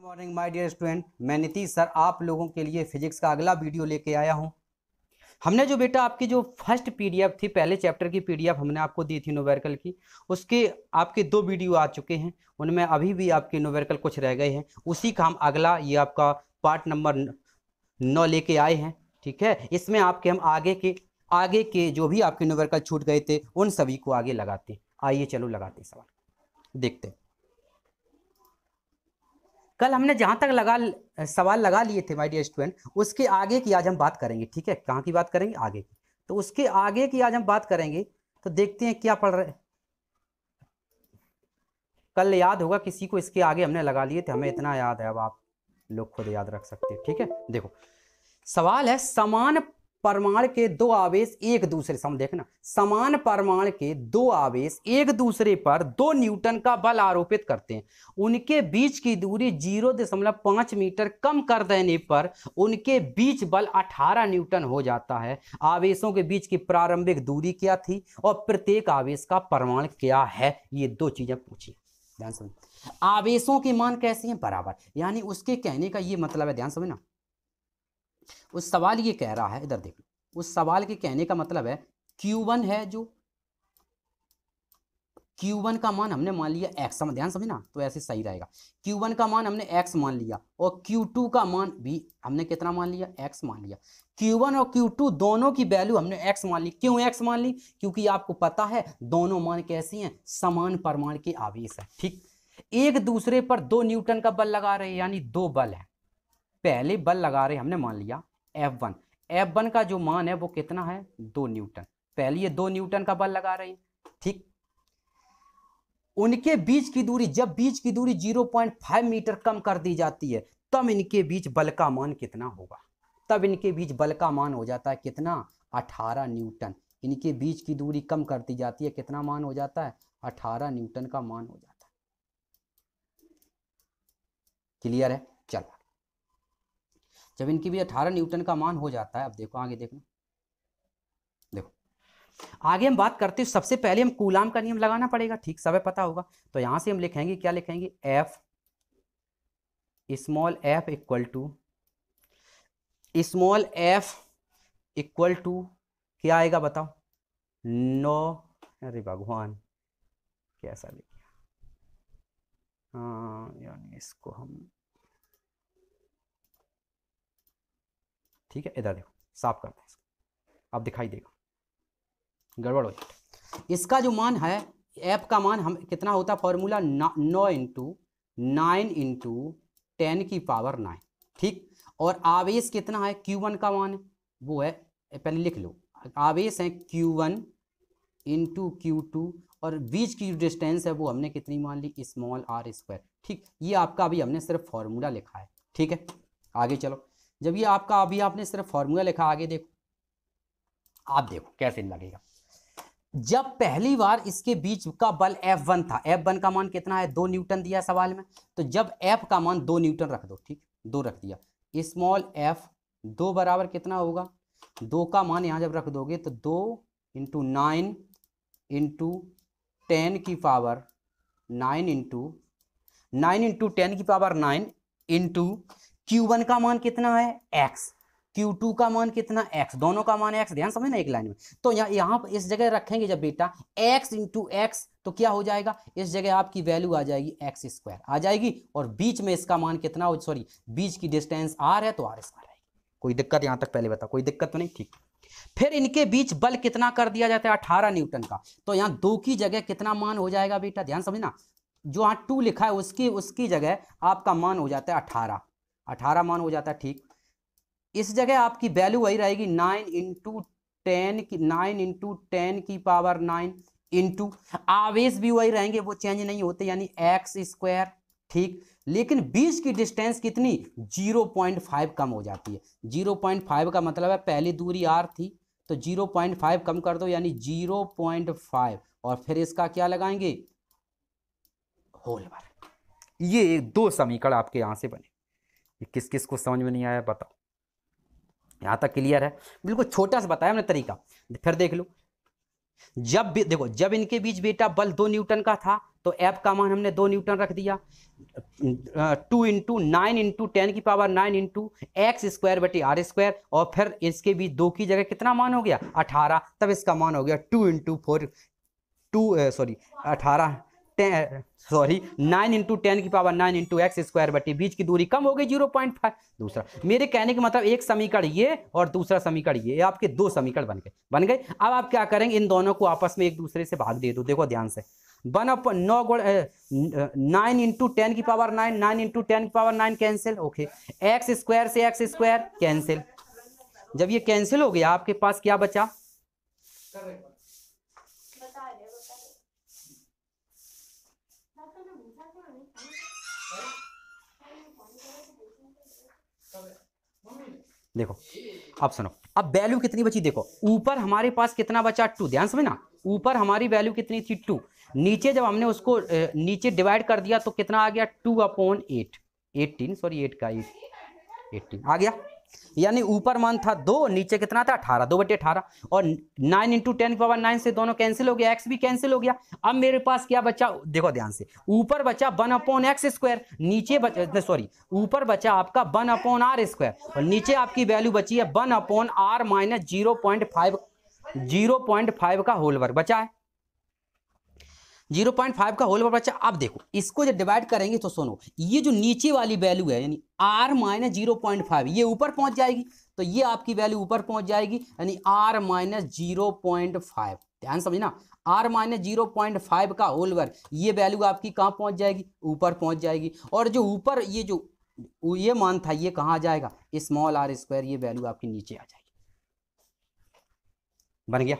Good morning my dear student मैं Nitish sir आप लोगों के लिए फिजिक्स का अगला वीडियो लेके आया हूँ हमने जो बेटा आपकी जो फर्स्ट पीडीएफ थी पहले चैप्टर की पीडीएफ हमने आपको दी थी नोवेरकल की उसके आपके दो वीडियो आ चुके हैं उनमें अभी भी आपके नोवेरकल कुछ रह गए हैं उसी का हम अगला ये आपका पार्ट नंबर नौ लेके आए हैं ठीक है इसमें आपके हम आगे के आगे के जो भी आपके नोवेरकल छूट गए थे उन सभी को आगे लगाते आइए चलो लगाते सवाल देखते हैं कल हमने जहां तक लगा सवाल लगा लिए थे माय डियर स्टूडेंट उसके आगे की आज हम बात करेंगे ठीक है कहाँ की बात करेंगे आगे की तो उसके आगे की आज हम बात करेंगे तो देखते हैं क्या पढ़ रहे कल याद होगा किसी को इसके आगे हमने लगा लिए थे हमें इतना याद है अब आप लोग खुद याद रख सकते हैं ठीक है देखो सवाल है समान परमाणु के दो आवेश एक दूसरे सम देखना समान परमाणु के दो आवेश एक दूसरे पर दो न्यूटन का बल आरोपित करते हैं उनके बीच की दूरी जीरो दशमलव पांच मीटर कम कर देने पर उनके बीच बल अठारह न्यूटन हो जाता है आवेशों के बीच की प्रारंभिक दूरी क्या थी और प्रत्येक आवेश का परमाणु क्या है ये दो चीज़ें पूछी ध्यान समझ आवेशों के मान कैसे हैं बराबर यानी उसके कहने का ये मतलब है ध्यान समझना वो सवाल ये कह रहा है इधर देख लो उस सवाल के कहने का मतलब है Q1 है जो Q1 का मान हमने मान लिया x समझ ध्यान समझना तो ऐसे सही रहेगा Q1 का मान हमने x मान लिया और Q2 का मान भी हमने कितना मान लिया x मान लिया Q1 और Q2 दोनों की वैल्यू हमने x मान ली क्यों x मान ली क्योंकि आपको पता है दोनों मान कैसी हैं समान परमाण के आवेश है ठीक एक दूसरे पर दो न्यूटन का बल लगा रहे हैं यानी दो बल है पहले बल लगा रहे हमने मान लिया एफ वन एफ वन का जो मान है वो कितना है दो न्यूटन पहले ये दो न्यूटन का बल लगा रही ठीक उनके बीच की दूरी जब बीच की दूरी 0.5 मीटर कम कर दी जाती है तब इनके बीच बल का मान कितना होगा तब इनके बीच बल का मान हो जाता है कितना 18 न्यूटन इनके बीच की दूरी कम कर दी जाती है कितना मान हो जाता है 18 न्यूटन का मान हो जाता है क्लियर है चला जब इनकी भी अठारह न्यूटन का मान हो जाता है अब देखो आगे देखना देखो आगे हम बात करते हैं सबसे पहले हम कूलाम का नियम लगाना पड़ेगा ठीक सब पता होगा तो यहां से हम लिखेंगे क्या लिखेंगे F small F equal to small F equal to क्या आएगा बताओ नो अरे भगवान कैसा लिखा हाँ यानी इसको हम ठीक है इधर देखो साफ करते हैं अब दिखाई देगा गड़बड़ हो जाए इसका जो मान है एफ का मान हम कितना होता है फॉर्मूला नौ इंटू नाइन इंटू टेन की पावर नाइन ठीक और आवेश कितना है क्यू वन का मान है वो है पहले लिख लो आवेश है Q one into Q two और बीच की डिस्टेंस है वो हमने कितनी मान ली स्मॉल आर स्क्वायर ठीक ये आपका अभी हमने सिर्फ फॉर्मूला लिखा है ठीक है आगे चलो जब ये आपका अभी आपने सिर्फ फॉर्मूला लिखा आगे देखो आप देखो कैसे लगेगा जब पहली बार इसके बीच का बल F1 था F1 का मान कितना है दो न्यूटन दिया सवाल में तो जब F का मान दो न्यूटन रख दो ठीक दो रख दिया स्मॉल f दो बराबर कितना होगा दो का मान यहां जब रख दोगे तो दो इंटू नाइन इंटू टेन की power nine into nine into ten की power nine into Q one का मान कितना है x Q2 का मान कितना x दोनों का मान x ध्यान समझना एक लाइन में तो यहाँ यहाँ पर इस जगह रखेंगे जब बेटा x इंटू एक्स तो क्या हो जाएगा इस जगह आपकी वैल्यू आ जाएगी एक्स स्क्वायर आ जाएगी और बीच में इसका मान कितना सॉरी बीच की डिस्टेंस r है तो आर स्क्वायर आएगी कोई दिक्कत यहाँ तक पहले बता कोई दिक्कत तो नहीं ठीक फिर इनके बीच बल कितना कर दिया जाता है अठारह न्यूटन का तो यहाँ दो की जगह कितना मान हो जाएगा बेटा ध्यान समझना जो यहाँ टू लिखा है उसकी उसकी जगह आपका मान हो जाता है अठारह अठारह मान हो जाता है ठीक इस जगह आपकी वैल्यू वही रहेगी नाइन इंटू टेन की नाइन इंटू टेन की पावर नाइन इंटू आवेश भी वही रहेंगे वो चेंज नहीं होते यानी एक्स स्क्वायर ठीक लेकिन बीच की डिस्टेंस कितनी 0.5 कम हो जाती है 0.5 का मतलब है पहली दूरी आर थी तो 0.5 कम कर दो यानी 0.5 और फिर इसका क्या लगाएंगे होल बार ये दो समीकरण आपके यहां से बने ये किस किस को समझ में नहीं आया बताओ यहाँ तक क्लियर है बिल्कुल छोटा सा बताया हमने तरीका फिर देख लो जब भी देखो जब इनके बीच बेटा बल दो न्यूटन का था तो एप का मान हमने दो न्यूटन रख दिया two into nine into ten की power nine into X square बटी आर स्क्वायर और फिर इसके बीच दो की जगह कितना मान हो गया अठारह तब इसका मान हो गया two into four two sorry अठारह सॉरी नाइन इंटू टेन की power nine into X square बटी बीच की दूरी कम हो गई जीरो पॉइंट फाइव दूसरा मेरे कहने का मतलब एक समीकरण ये और दूसरा समीकरण ये आपके दो समीकरण बन गए बन गए अब आप क्या करेंगे इन दोनों को आपस में एक दूसरे से भाग दे दो देखो ध्यान से वन अप नौ गुण नाइन इंटू टेन की power nine nine into ten की power nine cancel okay X square से एक्स स्क्वायर कैंसिल जब ये कैंसिल हो गया आपके पास क्या बचा देखो अब सुनो अब वैल्यू कितनी बची देखो ऊपर हमारे पास कितना बचा टू ध्यान समझना ऊपर हमारी वैल्यू कितनी थी टू नीचे जब हमने उसको नीचे डिवाइड कर दिया तो कितना आ गया two upon eight eighteen sorry eight का एट एटीन आ गया यानी ऊपर मान था दो नीचे कितना था अठारह दो बटे अठारह और nine into ten power nine से दोनों कैंसिल हो गया एक्स भी कैंसिल हो गया अब मेरे पास क्या बचा देखो ध्यान से ऊपर बचा वन अपॉन एक्स स्क्वायर नीचे बचा सॉरी ऊपर बचा आपका वन अपॉन आर स्क्वायर और नीचे आपकी वैल्यू बची है one upon R minus zero point five zero point five का होल वर्ग बचा है जीरो पॉइंट फाइव का होल बच्चा आप देखो इसको जब डिवाइड करेंगे तो सुनो ये जो नीचे वाली वैल्यू है यानी R minus zero point five ये ऊपर पहुंच जाएगी तो ये आपकी वैल्यू ऊपर पहुंच जाएगी यानी R minus zero point five ध्यान समझना R minus zero point five का होल वर्ग ये वैल्यू आपकी कहाँ पहुंच जाएगी ऊपर पहुंच जाएगी और जो ऊपर ये जो ये मान था ये कहाँ आ जाएगा स्मॉल आर स्क्वायर ये वैल्यू आपकी नीचे आ जाएगी बन गया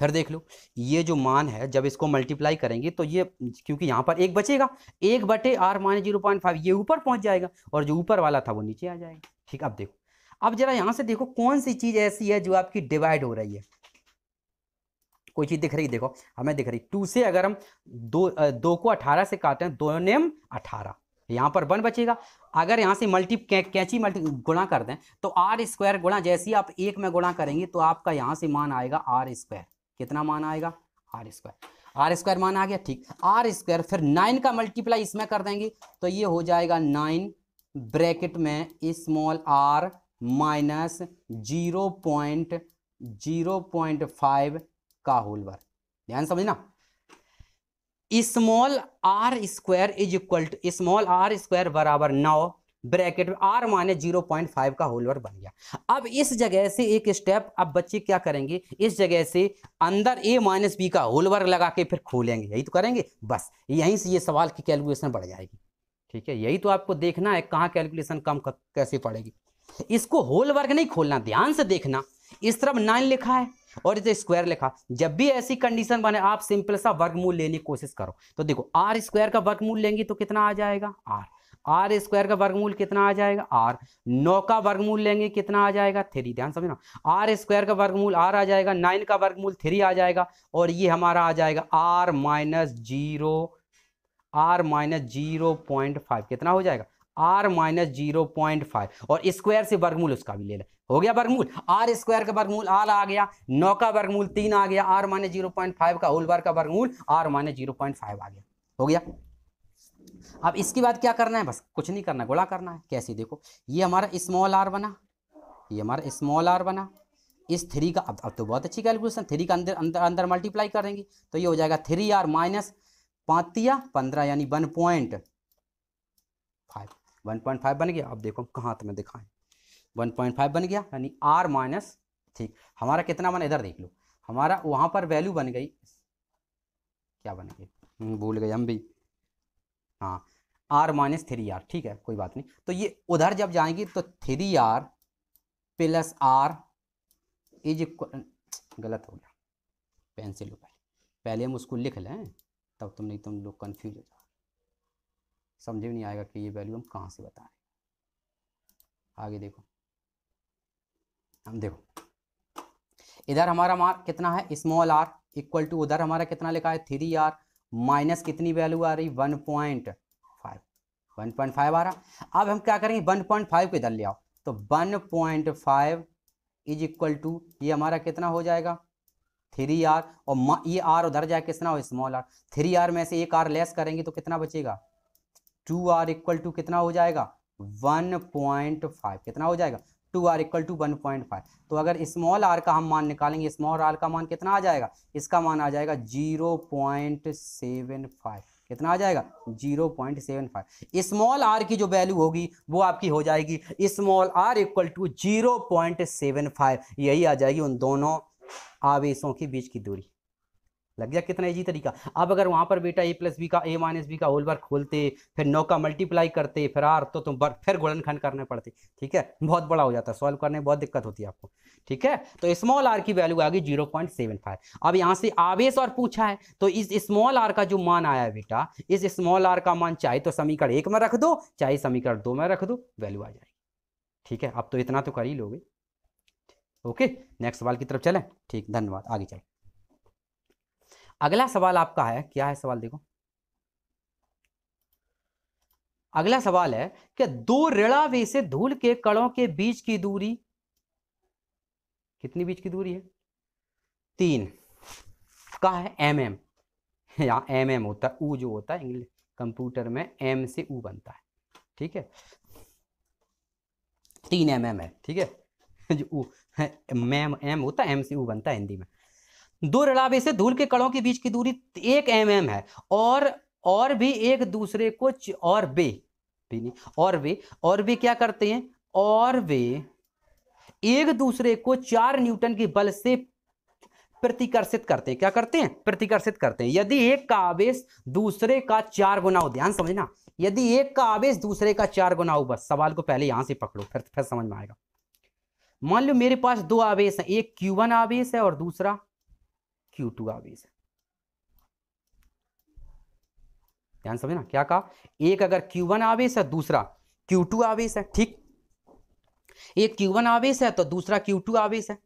फिर देख लो ये जो मान है जब इसको मल्टीप्लाई करेंगे तो ये क्योंकि यहाँ पर एक बचेगा एक बटे R minus zero point five ये ऊपर पहुँच जाएगा और जो ऊपर वाला था वो नीचे आ जाएगा ठीक अब देखो अब जरा यहाँ से देखो कौन सी चीज़ ऐसी है जो आपकी डिवाइड हो रही है कोई चीज़ दिख रही देखो हमें दिख रही टू से अगर हम दो दो को अठारह से काटें दो नेम अठारह यहाँ पर वन बचेगा अगर यहाँ से मल्टी कै, कैची मल्टी गुणा कर दें तो आर स्क्वायर गुणा जैसे ही आप एक में गुणा करेंगे तो आपका यहाँ से मान आएगा आर स्क्वायर कितना मान आएगा आर स्क्वायर आर स्क्वायर मान आ गया ठीक आर स्क्वायर फिर नाइन का मल्टीप्लाई इसमें कर देंगे तो ये हो जाएगा नाइन ब्रैकेट में small R minus zero point zero point five का होल वर्ग ध्यान समझना small R square is equal to small R square बराबर नौ ब्रैकेट में आर माने जीरो पॉइंट फाइव का होलवर बन गया अब इस जगह से एक स्टेप अब बच्चे क्या करेंगे इस जगह से अंदर ए माइनस बी का होलवर लगा के फिर खोलेंगे यही तो करेंगे बस यहीं से ये सवाल की कैलकुलेशन बढ़ जाएगी ठीक है यही तो आपको देखना है कहाँ कैलकुलेशन कम कैसे पड़ेगी इसको होल वर्ग नहीं खोलना ध्यान से देखना इस तरफ नाइन लिखा है और इसे स्क्वायर लिखा जब भी ऐसी कंडीशन बने आप सिंपल सा वर्गमूल लेने की कोशिश करो तो देखो आर स्क्वायर का वर्गमूल लेंगे तो कितना आ जाएगा आर आर स्क्वायर का वर्गमूल कितना आ जाएगा आर नौ का वर्गमूल लेंगे कितना आ जाएगा थ्री ध्यान समझना आर स्क्वायर का वर्गमूल आर आ जाएगा नाइन का वर्गमूल थ्री आ जाएगा और ये हमारा आ जाएगा R minus zero R minus zero point five कितना हो जाएगा R minus zero point five और स्क्वायर से वर्गमूल उसका भी ले लें हो गया वर्गमूल आर स्क्वायर का वर्गमूल आर आ गया नौ का वर्गमूल तीन आ गया R minus zero point five का होल वर्ग का वर्गमूल R minus zero point five आ गया हो गया अब इसके बाद क्या करना है बस कुछ नहीं करना गोला करना है कैसे देखो ये हमारा स्मॉल आर बना ये हमारा स्मॉल आर बना इस थ्री का अब अब तो बहुत अच्छी कैलकुलेशन थ्री का अंदर अंदर अंदर मल्टीप्लाई करेंगे तो ये हो जाएगा थ्री आर माइनस पाँतिया पंद्रह यानी one point five one point five बन गया अब देखो कहाँ तुम्हें तो दिखाएं वन पॉइंट फाइव बन गया यानी आर माइनस ठीक हमारा कितना बना इधर देख लो हमारा वहाँ पर वैल्यू बन गई क्या बन गई हम्म, भूल गए हम भी हाँ आर माइनस थ्री आर ठीक है कोई बात नहीं तो ये उधर जब जाएंगी तो three R plus R is गलत हो गया पेंसिल पहले पहले हम उसको लिख लें तब तुम नहीं तुम लोग कन्फ्यूज हो जाओ समझ में नहीं आएगा कि ये वैल्यू हम कहाँ से बता रहे आगे देखो हम देखो इधर हमारा मार्क कितना है स्मॉल आर इक्वल टू उधर हमारा कितना लिखा है थ्री आर माइनस कितनी वैल्यू आ रही one point five one point five आ रहा अब हम क्या करेंगे वन पॉइंट फाइव के इधर ले आओ तो one point five is equal to ये हमारा कितना हो जाएगा थ्री आर और ये आर उधर जाए कितना हो स्मॉल आर थ्री आर में से एक आर लेस करेंगे तो कितना बचेगा टू आर इक्वल टू कितना हो जाएगा वन पॉइंट फाइव कितना हो जाएगा two R equal to one point five तो अगर स्मॉल आर का हम मान निकालेंगे स्मॉल आर का मान कितना आ जाएगा इसका मान आ जाएगा जीरो पॉइंट सेवन फाइव कितना आ जाएगा zero point seven five small R की जो वैल्यू होगी वो आपकी हो जाएगी small R equal to zero point seven five यही आ जाएगी उन दोनों आवेशों के बीच की दूरी लग गया कितना इजी तरीका अब अगर वहाँ पर बेटा ए प्लस बी का ए माइनस बी का होल वर्क खोलते फिर नौ का मल्टीप्लाई करते फिर आर तो तुम बर, फिर गुणनखंड करने पड़ते ठीक है बहुत बड़ा हो जाता है सॉल्व करने में बहुत दिक्कत होती है आपको ठीक है तो स्मॉल आर की वैल्यू आ गई जीरो पॉइंट सेवन फाइव अब यहाँ से आवेश और पूछा है तो इस स्मॉल आर का जो मान आया बेटा इस स्मॉल आर का मान चाहे तो समीकरण एक में रख दो चाहे समीकरण दो में रख दो वैल्यू आ जाएगी ठीक है अब तो इतना तो कर ही लोगे ओके नेक्स्ट सवाल की तरफ चलें ठीक धन्यवाद आगे चलें अगला सवाल आपका है क्या है सवाल देखो अगला सवाल है कि दो ऋणावे से धूल के कणों के बीच की दूरी कितनी बीच की दूरी है तीन का है एम एम यहाँ एम एम होता है ऊ जो होता है इंग्लिश कंप्यूटर में एम से ऊ बनता है ठीक है तीन एम एम है ठीक है जो ऊ मैम एम होता है एम से ऊ बनता है हिंदी में दो रड़ावे से धूल के कणों के बीच की दूरी एक एम mm है और और भी एक दूसरे को और वे नहीं और वे और वे क्या करते हैं और वे एक दूसरे को चार न्यूटन के बल से प्रतिकर्षित करते हैं क्या करते हैं प्रतिकर्षित करते हैं यदि एक का आवेश दूसरे का चार गुना हो ध्यान समझना यदि एक का आवेश दूसरे का चार गुना हो बस सवाल को पहले यहां से पकड़ो फिर फिर समझ में आएगा मान लो मेरे पास दो आवेश हैं एक क्यू आवेश है और दूसरा टू आवेश है ध्यान समझे ना क्या कहा एक अगर Q1 आवेश है दूसरा Q2 आवेश है ठीक एक Q1 आवेश है तो दूसरा Q2 आवेश है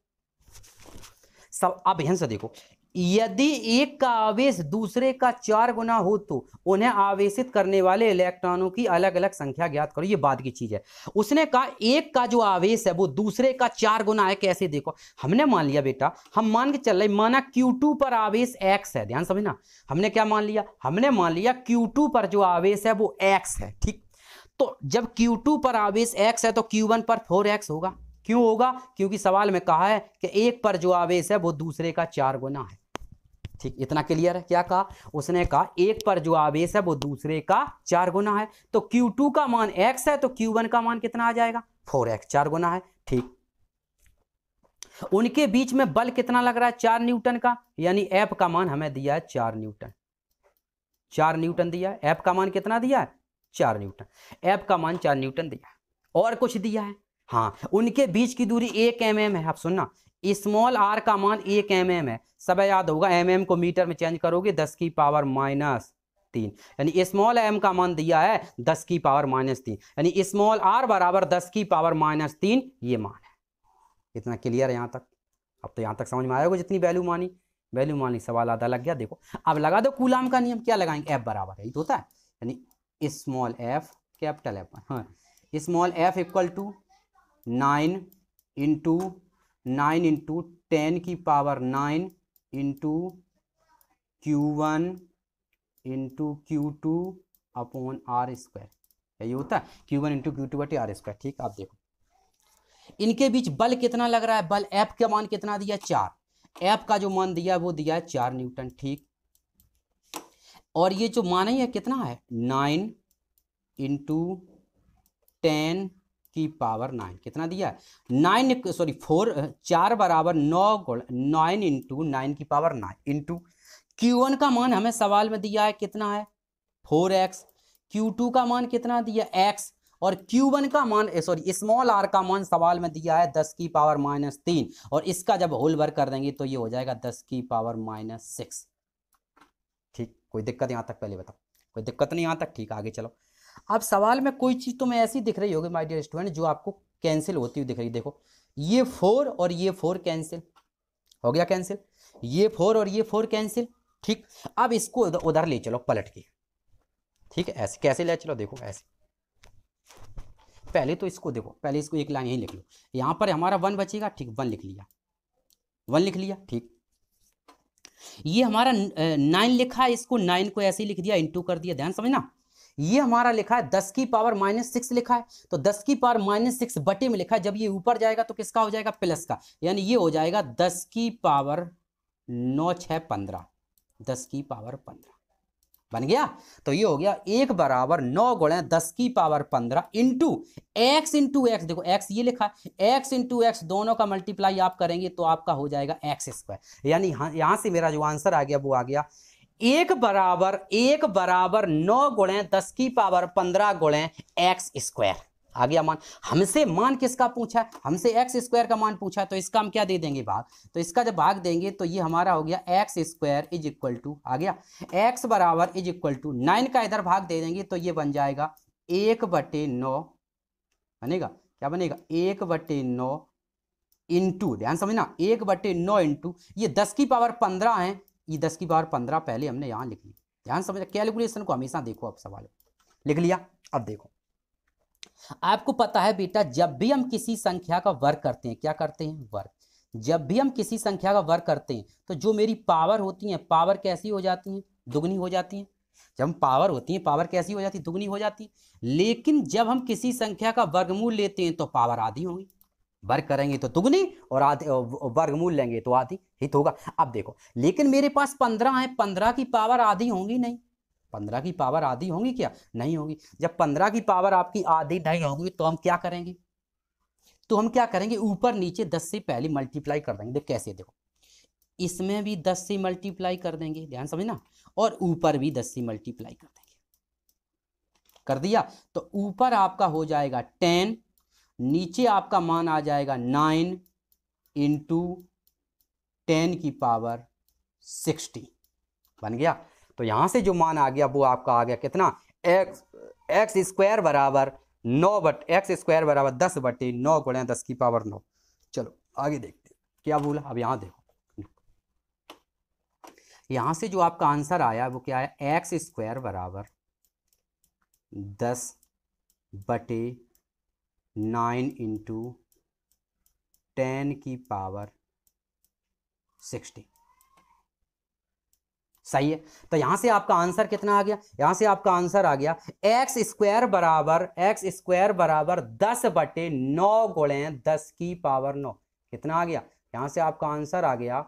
सब अब ध्यान से देखो यदि एक का आवेश दूसरे का चार गुना हो तो उन्हें आवेशित करने वाले इलेक्ट्रॉनों की अलग अलग संख्या ज्ञात करो ये बाद की चीज है उसने कहा एक का जो आवेश है वो दूसरे का चार गुना है कैसे देखो हमने मान लिया बेटा हम मान के चल रहे माना Q2 पर आवेश x है ध्यान समझना हमने क्या मान लिया हमने मान लिया Q2 पर जो आवेश है वो एक्स है ठीक तो जब क्यू पर आवेश एक्स है तो क्यू पर फोर होगा क्यों होगा क्योंकि सवाल में कहा है कि एक पर जो आवेश है वो दूसरे का चार गुना है ठीक इतना क्लियर है क्या कहा उसने कहा एक पर जो आवेश है वो दूसरे का चार गुना है तो Q2 का मान x है तो Q1 का मान कितना आ जाएगा फोर एक्स चार गुना है ठीक उनके बीच में बल कितना लग रहा है चार न्यूटन का यानी F का मान हमें दिया है चार न्यूटन चार न्यूटन दिया है F का मान कितना दिया है चार न्यूटन F का मान चार न्यूटन दिया और कुछ दिया है हाँ उनके बीच की दूरी एक एम mm है आप सुनना स्मॉल आर का मान एक एम mm है सब याद होगा एम mm को मीटर में चेंज करोगे दस की पावर माइनस तीन यानी स्मॉल एम का मान दिया है दस की पावर माइनस तीन यानी स्मॉल आर बराबर दस की पावर माइनस तीन ये मान है इतना क्लियर है यहाँ तक अब तो यहाँ तक समझ में आया होगा जितनी वैल्यू मानी वैल्यू मानी सवाल आधा लग गया देखो अब लगा दो कूलाम का नियम क्या लगाएंगे एफ बराबर है ये तो होता है यानी स्मॉल एफ कैपिटल एफ हाँ small F equal to nine into nine into ten की power nine into Q one into Q two upon R square यही होता है Q one into Q two बटे आर स्क्वायर ठीक आप देखो इनके बीच बल कितना लग रहा है बल एफ का मान कितना दिया चार एफ का जो मान दिया वो दिया है चार न्यूटन ठीक और ये जो मान है कितना है नाइन इंटू टेन की पावर नाइन कितना दिया है नाइन सॉरी फोर चार बराबर नौ गोल नाइन इंटू नाइन की power nine into Q one का मान हमें सवाल में दिया है कितना है फोर एक्स क्यू टू का मान कितना दिया एक्स और Q1 का मान सॉरी स्मॉल r का मान सवाल में दिया है 10 की पावर माइनस तीन और इसका जब होल वर्क कर देंगे तो ये हो जाएगा 10 की पावर माइनस सिक्स ठीक कोई दिक्कत यहाँ तक पहले बताओ कोई दिक्कत नहीं यहाँ तक ठीक आगे चलो अब सवाल में कोई चीज़ तो मैं ऐसी दिख रही होगी माय डियर स्टूडेंट जो आपको कैंसिल होती हुई दिख रही देखो ये फोर और ये फोर कैंसिल हो गया कैंसिल ये फोर और ये फोर कैंसिल ठीक अब इसको उधर ले चलो पलट के ठीक है ऐसे कैसे ले चलो देखो ऐसे पहले तो इसको देखो पहले इसको एक लाइन यहीं लिख लो यहाँ पर हमारा वन बचेगा ठीक वन लिख लिया वन लिख लिया ठीक ये हमारा नाइन लिखा इसको नाइन को ऐसे ही लिख दिया इनटू कर दिया ध्यान समझना ये हमारा लिखा है दस की पावर माइनस सिक्स लिखा है तो दस की पावर माइनस सिक्स बटे में लिखा है जब ये ऊपर जाएगा तो किसका हो जाएगा प्लस का यानी ये हो जाएगा दस की पावर नौ छ पंद्रह दस की पावर पंद्रह बन गया तो ये हो गया एक बराबर नौ गुणे दस की पावर पंद्रह इंटू एक्स इंटू एक्स देखो एक्स ये लिखा है एक्स इंटू एक्स दोनों का मल्टीप्लाई आप करेंगे तो आपका हो जाएगा एक्स स्क्वायर यानी हाँ, यहां से मेरा जो आंसर आ गया वो आ गया एक बराबर एक बराबर नौ गुणे दस की पावर पंद्रह गुणे एक्स स्क्वायर आ गया मान हमसे मान किसका पूछा हमसे एक्स स्क्वायर का मान पूछा तो इसका हम क्या दे देंगे भाग तो इसका जब भाग देंगे तो ये हमारा हो गया X square is equal to आ गया एक्स बराबर इज इक्वल टू नाइन का इधर भाग दे देंगे तो ये बन जाएगा एक बटे नौ बनेगा क्या बनेगा एक बटे नौ इंटू ध्यान समझना एक बटे नौ इंटू ये दस की पावर पंद्रह है ई दस की बार पंद्रह पहले हमने यहाँ लिख ली ध्यान समझ कैलकुलेशन को हमेशा देखो आप सवाल लिख लिया अब देखो आपको पता है बेटा जब भी हम किसी संख्या का वर्ग करते हैं क्या करते हैं वर्ग जब भी हम किसी संख्या का वर्ग करते हैं तो जो मेरी पावर होती है पावर कैसी हो जाती है दुगनी हो जाती है जब हम पावर होती है पावर कैसी हो जाती है दुगनी हो जाती है लेकिन जब हम किसी संख्या का वर्गमूल लेते हैं तो पावर आधी होगी वर्ग करेंगे तो दुगनी और आधे वर्गमूल लेंगे तो आधी हित होगा अब देखो लेकिन मेरे पास पंद्रह है पंद्रह की पावर आधी होंगी नहीं पंद्रह की पावर आधी होंगी क्या नहीं होगी जब पंद्रह की पावर आपकी आधी नहीं होगी तो हम क्या करेंगे तो हम क्या करेंगे ऊपर नीचे दस से पहले मल्टीप्लाई कर देंगे देख कैसे देखो इसमें भी दस से मल्टीप्लाई कर देंगे ध्यान समझना और ऊपर भी दस से मल्टीप्लाई कर देंगे कर दिया तो ऊपर आपका हो जाएगा टेन नीचे आपका मान आ जाएगा नाइन इंटू टेन की पावर सिक्सटी बन गया तो यहां से जो मान आ गया वो आपका आ गया कितना एक्स एक्स स्क्वायर बराबर नौ बट एक्स स्क्वायर बराबर दस बटे नौ गुणे दस की पावर नौ चलो आगे देखते क्या बोला अब यहां देखो यहां से जो आपका आंसर आया वो क्या है एक्स स्क्वायर बराबर दस बटे नाइन इंटू टेन की पावर सिक्सटी सही है तो यहां से आपका आंसर कितना आ गया यहां से आपका आंसर आ गया एक्स स्क्वायर बराबर एक्स स्क्वायर बराबर दस बटे नौ गुणे दस की पावर नौ कितना आ गया यहां से आपका आंसर आ गया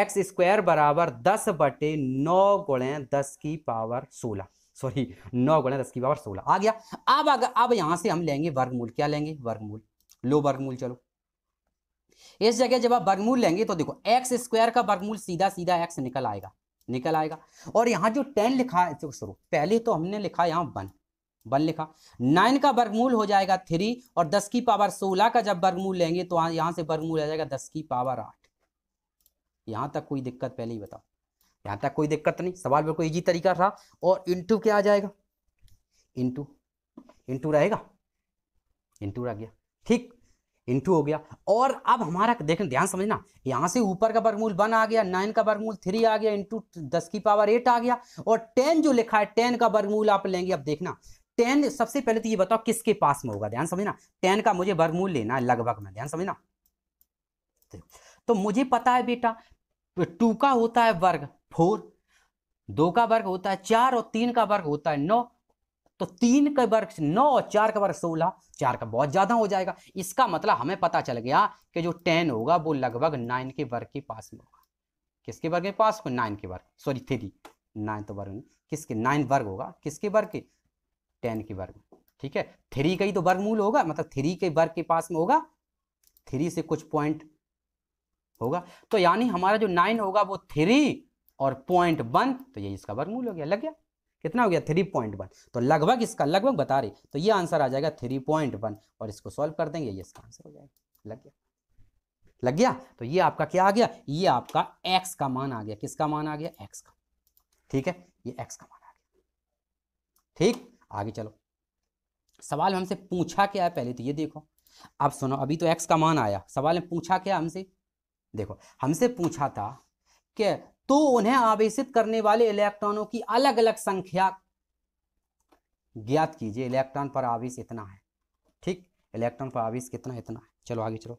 एक्स स्क्वायर बराबर दस बटे नौ गुणे दस की पावर सोलह सॉरी नौ गुणा दस की पावर सोलह आ गया अब अगर अब यहां से हम लेंगे वर्गमूल क्या लेंगे वर्गमूल लो वर्गमूल चलो इस जगह जब आप वर्गमूल लेंगे तो देखो एक्स स्क्वायर का वर्गमूल सीधा सीधा एक्स निकल आएगा निकल आएगा और यहां जो टेन लिखा है शुरू तो पहले तो हमने लिखा यहां वन वन लिखा नाइन का वर्गमूल हो जाएगा थ्री और दस की पावर सोलह का जब वर्गमूल लेंगे तो यहां से वर्गमूल आ जाएगा दस की पावर आठ यहां तक कोई दिक्कत पहले ही बताओ यहाँ तक कोई दिक्कत नहीं सवाल बिल्कुल ईजी तरीका था और इंटू क्या आ जाएगा इंटू इंटू रहेगा इंटू रह गया ठीक इंटू हो गया और अब हमारा देखें ध्यान समझना यहाँ से ऊपर का वर्गमूल वन आ गया नाइन का वर्गमूल थ्री आ गया इंटू दस की पावर एट आ गया और टेन जो लिखा है टेन का वर्गमूल आप लेंगे अब देखना टेन सबसे पहले तो ये बताओ किसके पास में होगा ध्यान समझना टेन का मुझे वर्गमूल लेना है लगभग में ध्यान समझना तो मुझे पता है बेटा टू का होता है वर्ग फोर दो का वर्ग होता है चार और तीन का वर्ग होता है नौ तो तीन का वर्ग नौ और चार का वर्ग सोलह चार का बहुत ज़्यादा हो जाएगा इसका मतलब हमें पता चल गया कि जो टेन होगा वो लगभग नाइन के वर्ग के पास में होगा किसके वर्ग के पास नाइन के वर्ग सॉरी थ्री नाइन तो वर्ग किसके नाइन वर्ग होगा किसके वर्ग के टेन के वर्ग ठीक है थ्री का ही तो मूल होगा मतलब थ्री के वर्ग के पास में होगा थ्री से कुछ पॉइंट होगा तो यानी हमारा जो नाइन होगा वो थ्री और पॉइंट वन तो यही इसका वर्गमूल हो गया लग गया कितना हो गया थ्री पॉइंट वन तो लगभग इसका लगभग बता रही तो ये आंसर आ जाएगा थ्री पॉइंट वन और इसको सॉल्व कर देंगे ये इसका आंसर हो जाएगा लग गया लग गया तो ये आपका क्या आ गया ये आपका एक्स का मान आ गया किसका मान आ गया एक्स का ठीक है ये एक्स का मान आ गया ठीक आगे चलो सवाल हमसे पूछा क्या है पहले तो ये देखो अब सुनो अभी तो एक्स का मान आया सवाल में पूछा क्या हमसे देखो हमसे पूछा था कि तो उन्हें आवेशित करने वाले इलेक्ट्रॉनों की अलग अलग संख्या ज्ञात कीजिए इलेक्ट्रॉन पर आवेश इतना है ठीक इलेक्ट्रॉन पर आवेश कितना इतना है चलो आगे चलो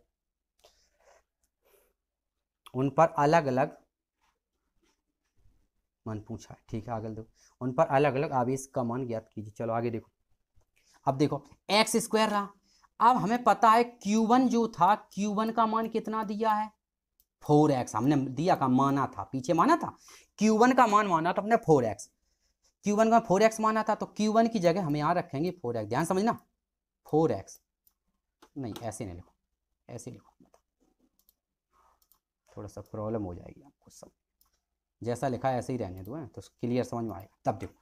उन पर अलग अलग मन पूछा है ठीक है आगे देखो उन पर अलग अलग आवेश का मान ज्ञात कीजिए चलो आगे देखो अब देखो एक्स स्क्वायर रहा अब हमें पता है वन जो था वन का मान कितना दिया है फोर एक्स हमने दिया का माना था पीछे माना था क्यू वन का मान माना था हमने फोर एक्स क्यू वन का फोर एक्स माना था तो क्यू वन की जगह हम यहाँ रखेंगे फोर एक्स ध्यान समझना फोर एक्स नहीं ऐसे नहीं लिखो ऐसे लिखो थोड़ा सा प्रॉब्लम हो जाएगी आपको सब जैसा लिखा ऐसे ही रहने दो है तो क्लियर समझ में आएगा तब देखो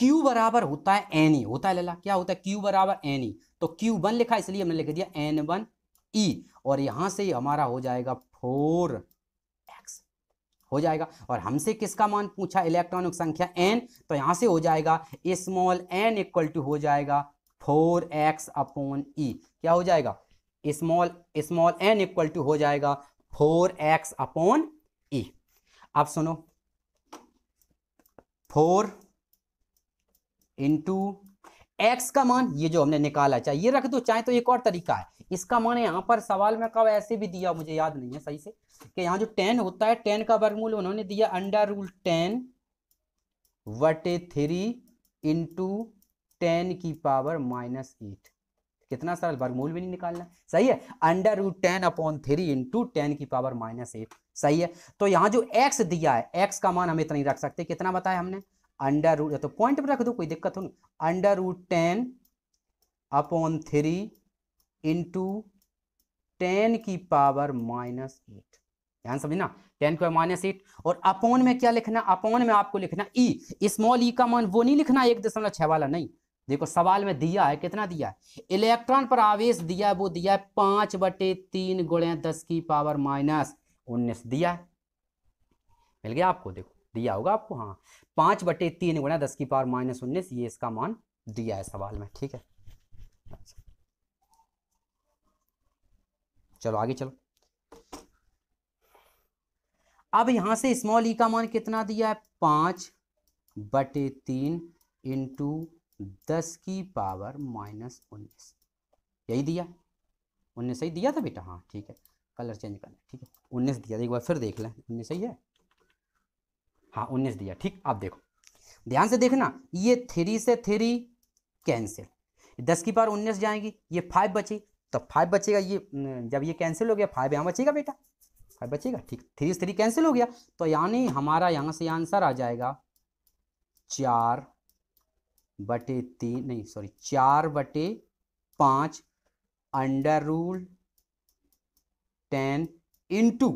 Q बराबर होता है एनी होता है लला क्या होता है Q बराबर एनी तो Q वन लिखा इसलिए हमने लिख दिया एन वन ई e, और यहाँ से ही हमारा हो जाएगा फोर एक्स हो जाएगा और हमसे किसका मान पूछा इलेक्ट्रॉनिक संख्या एन तो यहाँ से हो जाएगा स्मॉल एन इक्वल टू हो जाएगा फोर एक्स अपॉन ई क्या हो जाएगा small small N equal to हो जाएगा फोर एक्स अपॉन ई आप सुनो फोर इंटू एक्स का मान ये जो हमने निकाला चाहे ये रख दो चाहे तो एक और तरीका है इसका मान यहाँ पर सवाल में कब ऐसे भी दिया मुझे याद नहीं है सही से कि यहाँ जो टेन होता है टेन का वर्गमूल उन्होंने दिया अंडर रूल टेन वटे थ्री इंटू टेन की पावर माइनस एट कितना सरल वर्गमूल भी नहीं निकालना सही है under root ten upon three into ten की पावर माइनस एट सही है तो यहाँ जो एक्स दिया है एक्स का मान हम इतना ही रख सकते कितना बताया हमने अंडर रूट या तो पॉइंट पर रख दो कोई दिक्कत हो नहीं under root ten upon three into ten की पावर माइनस एट ध्यान समझना टेन की माइनस एट और अपॉन में क्या लिखना अपॉन में आपको लिखना E e. Small E e का मान वो नहीं लिखना एक दशमलव छह वाला नहीं देखो सवाल में दिया है कितना दिया है इलेक्ट्रॉन पर आवेश दिया है वो दिया है पांच बटे तीन गुणे दस की पावर माइनस उन्नीस दिया है मिल गया आपको देखो दिया होगा आपको हाँ पांच बटे तीन गुणा दस की पावर माइनस उन्नीस ये इसका मान दिया है सवाल में ठीक है अच्छा। चलो आगे चलो अब यहां से स्मॉल ई e का मान कितना दिया है पांच बटे तीन इंटू दस की पावर माइनस उन्नीस यही दिया उन्नीस सही दिया था बेटा हाँ ठीक है कलर चेंज करना ठीक है उन्नीस दिया था एक बार फिर देख लें उन्नीस सही है हाँ उन्नीस दिया ठीक आप देखो ध्यान से देखना ये थ्री से थ्री कैंसिल दस की पार उन्नीस जाएंगी ये फाइव बची तो फाइव बचेगा ये जब ये कैंसिल हो गया फाइव यहाँ बचेगा बेटा फाइव बचेगा ठीक थ्री से थ्री कैंसिल हो गया तो यानी हमारा यहाँ से आंसर आ जाएगा चार बटे तीन नहीं सॉरी चार बटे पाँच अंडर रूल टेन इंटू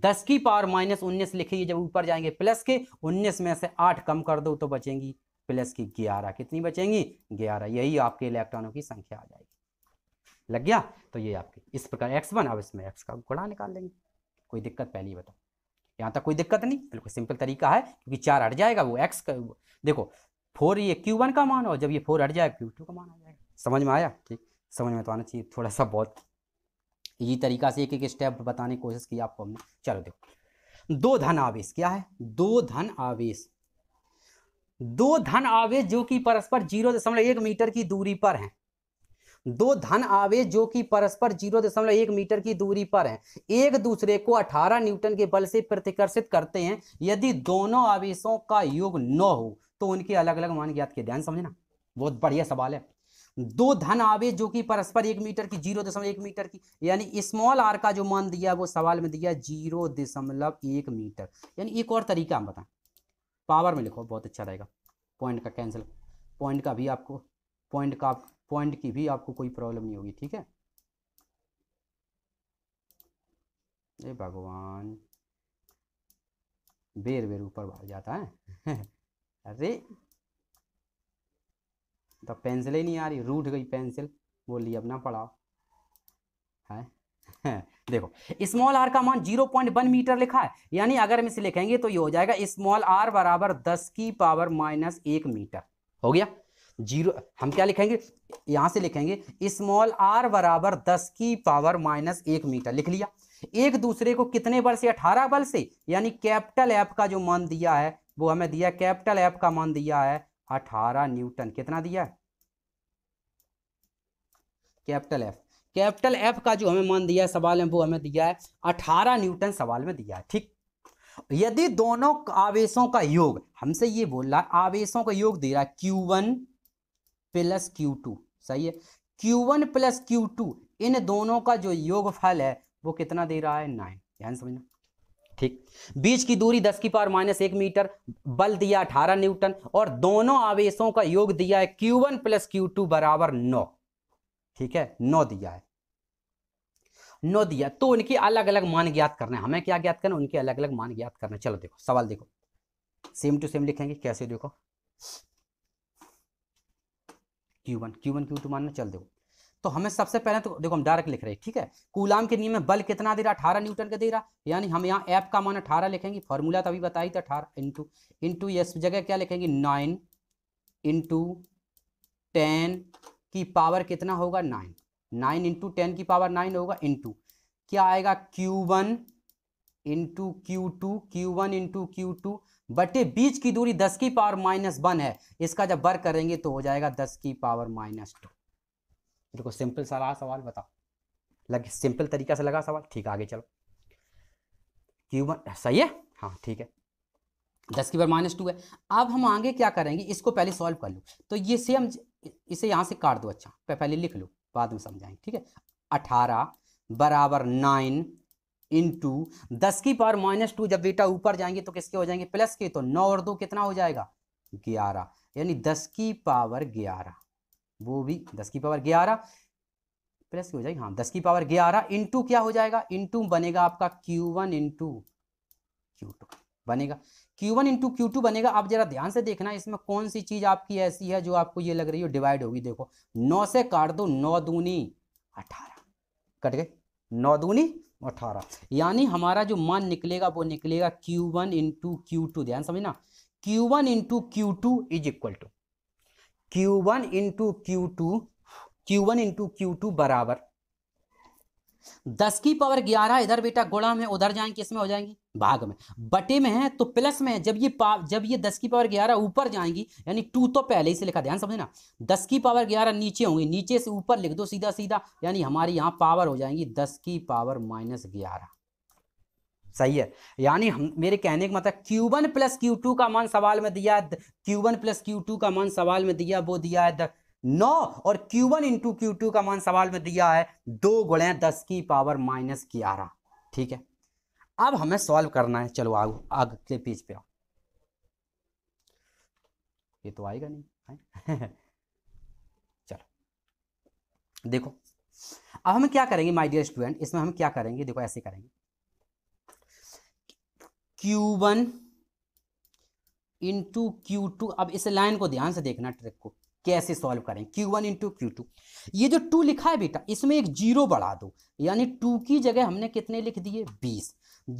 दस की पावर माइनस उन्नीस लिखिए जब ऊपर जाएंगे प्लस के उन्नीस में से आठ कम कर दो तो बचेंगी प्लस की ग्यारह कितनी बचेंगी ग्यारह यही आपके इलेक्ट्रॉनों की संख्या आ जाएगी लग गया तो ये आपके इस प्रकार एक्स वन अब इसमें एक्स का गुणा निकाल लेंगे कोई दिक्कत पहले ही बताओ यहाँ तक कोई दिक्कत नहीं बिल्कुल सिंपल तरीका है क्योंकि चार हट जाएगा वो एक्स का देखो फोर ये क्यू वन का मान और जब ये फोर हट जाएगा क्यू टू का मान आ जाएगा समझ में आया ठीक समझ में तो आना चाहिए थोड़ा सा बहुत ये तरीका से एक एक स्टेप बताने की कोशिश की आपको हमने चलो देखो दो धन आवेश क्या है दो धन आवेश दो धन आवेश जो कि परस्पर जीरो दशमलव एक मीटर की दूरी पर हैं दो धन आवेश जो कि परस्पर जीरो दशमलव एक मीटर की दूरी पर हैं एक दूसरे को अठारह न्यूटन के बल से प्रतिकर्षित करते हैं यदि दोनों आवेशों का योग न हो तो उनके अलग अलग मान ज्ञात के ध्यान समझना बहुत बढ़िया सवाल है दो धन आवेश जो कि परस्पर एक मीटर की जीरो दशमलव एक मीटर की यानी स्मॉल आर का जो मान दिया वो सवाल में दिया जीरो दशमलव एक मीटर यानी एक और तरीका हम बताएं पावर में लिखो बहुत अच्छा रहेगा पॉइंट का कैंसिल पॉइंट का भी आपको पॉइंट का पॉइंट की भी आपको कोई प्रॉब्लम नहीं होगी ठीक है ये भगवान बेर बेर ऊपर भाग जाता है अरे तो पेंसिल ही नहीं आ रही रूठ गई पेंसिल बोली अपना पढ़ाओ है देखो स्मॉल आर का मान जीरो पॉइंट वन मीटर लिखा है यानी अगर हम इसे लिखेंगे तो ये हो जाएगा स्मॉल आर बराबर दस की पावर माइनस एक मीटर हो गया जीरो हम क्या लिखेंगे यहां से लिखेंगे स्मॉल आर बराबर दस की पावर माइनस एक मीटर लिख लिया एक दूसरे को कितने बल से अठारह बल से यानी कैपिटल एफ का जो मान दिया है वो हमें दिया कैपिटल एफ का मान दिया है अठारह न्यूटन कितना दिया है कैपिटल एफ कैपिटल एफ का जो हमें मान दिया है सवाल में वो हमें दिया है अठारह न्यूटन सवाल में दिया है ठीक यदि दोनों आवेशों का योग हमसे ये बोल रहा है आवेशों का योग दे रहा है Q one plus Q two सही है Q one plus Q two इन दोनों का जो योग फल है वो कितना दे रहा है नाइन ध्यान समझना ठीक बीच की दूरी दस की पावर माइनस एक मीटर बल दिया अठारह न्यूटन और दोनों आवेशों का योग दिया है Q one plus Q two बराबर नौ ठीक है नौ दिया है नौ दिया तो उनके अलग अलग मान ज्ञात करना है हमें क्या ज्ञात करना उनके अलग अलग मान ज्ञात करना चलो देखो सवाल देखो सेम टू सेम लिखेंगे कैसे देखो Q one Q one Q two मानना चल देखो तो हमें सबसे पहले तो देखो हम डायरेक्ट लिख रहे हैं ठीक है कूलाम के नियम में बल कितना दे रहा अठारह न्यूटन का दे रहा यानी हम यहाँ एफ का मान अठारह लिखेंगे फॉर्मूला तो अभी बताई था अठारह इंटू इंटू जगह क्या लिखेंगे नाइन इंटू टेन की पावर कितना होगा नाइन नाइन इंटू टेन की पावर नाइन होगा इंटू क्या आएगा Q one into Q two Q one into Q two बटे बीच की दूरी दस की पावर माइनस वन है इसका जब वर्क करेंगे तो हो जाएगा दस की पावर माइनस टू देखो सिंपल सारा सवाल बताओ लग सिंपल तरीका से लगा सवाल ठीक आगे चलो क्यू वन सही है हाँ ठीक है दस की पावर माइनस टू है अब हम आगे क्या करेंगे इसको पहले सॉल्व कर लो तो ये सेम इसे यहाँ से काट दो अच्छा पहले लिख लो बाद में समझाएंगे ठीक है अठारह बराबर नाइन इंटू दस की पावर माइनस टू जब बेटा ऊपर जाएंगे तो किसके हो जाएंगे प्लस के तो नौ और दो कितना हो जाएगा ग्यारह यानी दस की पावर ग्यारह वो भी दस की पावर ग्यारह प्लस की हो जाएगी हाँ दस की पावर ग्यारह इंटू क्या हो जाएगा इंटू बनेगा आपका Q one into Q two बनेगा Q1 वन इंटू क्यू बनेगा आप जरा ध्यान से देखना इसमें कौन सी चीज़ आपकी ऐसी है जो आपको ये लग रही हो डिवाइड होगी देखो नौ से काट दो नौ दूनी अठारह कट गए नौ दूनी अठारह यानी हमारा जो मान निकलेगा वो निकलेगा Q1 वन इंटू क्यू ध्यान समझना Q1 one into Q two is equal to Q one into Q two Q one into Q two बराबर दस की पावर ग्यारह इधर बेटा गुणा में उधर जाएंगे किसमें हो जाएंगी भाग में बटे में है तो प्लस में है जब ये जब ये दस की पावर ग्यारह ऊपर जाएंगी यानी टू तो पहले ही से लिखा ध्यान समझना दस की पावर ग्यारह नीचे होंगी नीचे से ऊपर लिख दो सीधा सीधा यानी हमारे यहाँ पावर हो जाएंगी दस की पावर माइनस ग्यारह सही है यानी हम मेरे कहने का मतलब Q one plus Q two का मान सवाल में दिया Q one plus Q two का मान सवाल में दिया वो दिया है नौ और Q1 वन इंटू क्यू का मान सवाल में दिया है दो गुणे दस की पावर माइनस ग्यारह ठीक है अब हमें सॉल्व करना है चलो आओ आग के पे आओ ये तो आएगा नहीं चलो देखो अब हम क्या करेंगे माय डियर स्टूडेंट इसमें हम क्या करेंगे देखो ऐसे करेंगे Q1 one into Q to अब इस लाइन को ध्यान से देखना ट्रिक को कैसे सॉल्व करें Q one into Q two ये जो टू लिखा है बेटा इसमें एक जीरो बढ़ा दो यानी टू की जगह हमने कितने लिख दिए बीस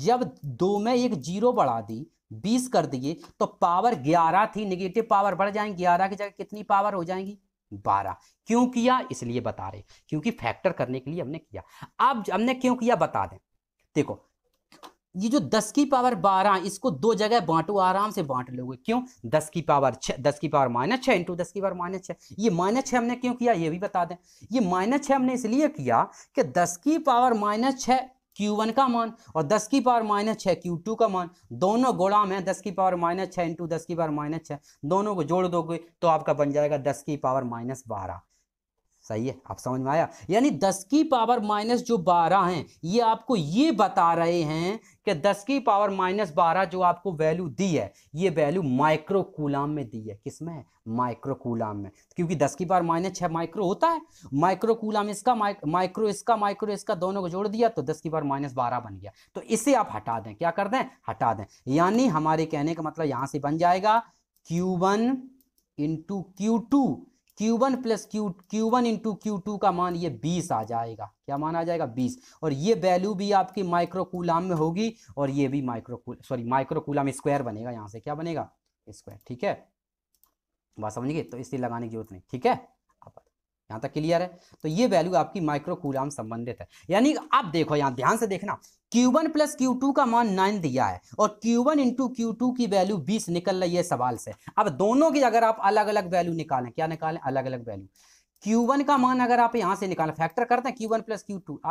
जब दो में एक जीरो बढ़ा दी बीस कर दिए तो पावर ग्यारह थी निगेटिव पावर बढ़ जाएंगे ग्यारह की जगह कितनी पावर हो जाएंगी बारह क्यों किया इसलिए बता रहे क्योंकि फैक्टर करने के लिए हमने किया अब हमने क्यों किया बता दें देखो ये जो दस की पावर बारह इसको दो जगह बांटो आराम से बांट लोगे क्यों दस की पावर छ दस की पावर माइनस छः इंटू दस की पावर माइनस छः ये माइनस छः हमने क्यों किया ये भी बता दें ये माइनस छः हमने इसलिए किया कि दस की पावर माइनस छः क्यू वन का मान और दस की पावर माइनस छः क्यू टू का मान दोनों गोड़ा में दस की पावर माइनस छः इंटू दस की पावर माइनस छः दोनों को जोड़ दोगे तो आपका बन जाएगा दस की पावर माइनस बारह सही है आप समझ में आया यानी दस की पावर माइनस जो बारह हैं ये आपको ये बता रहे हैं कि दस की पावर माइनस बारह जो आपको वैल्यू दी है ये वैल्यू माइक्रोकूलाम में दी है किस में कूलाम में क्योंकि दस की पावर माइनस छः माइक्रो होता है माइक्रोकूलाम इसका माइक्रो इसका माइक्रो इसका दोनों को जोड़ दिया तो दस की पावर माइनस बारह बन गया तो इसे आप हटा दें क्या कर दें हटा दें यानी हमारे कहने का मतलब यहाँ से बन जाएगा Q one into Q two Q1 one plus Q Q one into Q two का मान ये 20 आ जाएगा क्या मान आ जाएगा 20 और ये वैल्यू भी आपकी माइक्रोकूलाम में होगी और ये भी माइक्रोकूल सॉरी माइक्रोकूलाम स्क्वायर बनेगा यहाँ से क्या बनेगा स्क्वायर ठीक है बात समझिए तो इसलिए लगाने की जरूरत नहीं ठीक है यहाँ तक क्लियर है तो ये वैल्यू आपकी माइक्रो कूलाम संबंधित है यानी आप देखो यहाँ ध्यान से देखना Q1 वन प्लस क्यू का मान नाइन दिया है और Q1 वन इंटू क्यू की वैल्यू 20 निकल रही है सवाल से अब दोनों की अगर आप अलग अलग वैल्यू निकालें क्या निकालें अलग अलग वैल्यू Q1 का मान अगर आप यहाँ से निकालें फैक्टर करते हैं क्यू वन प्लस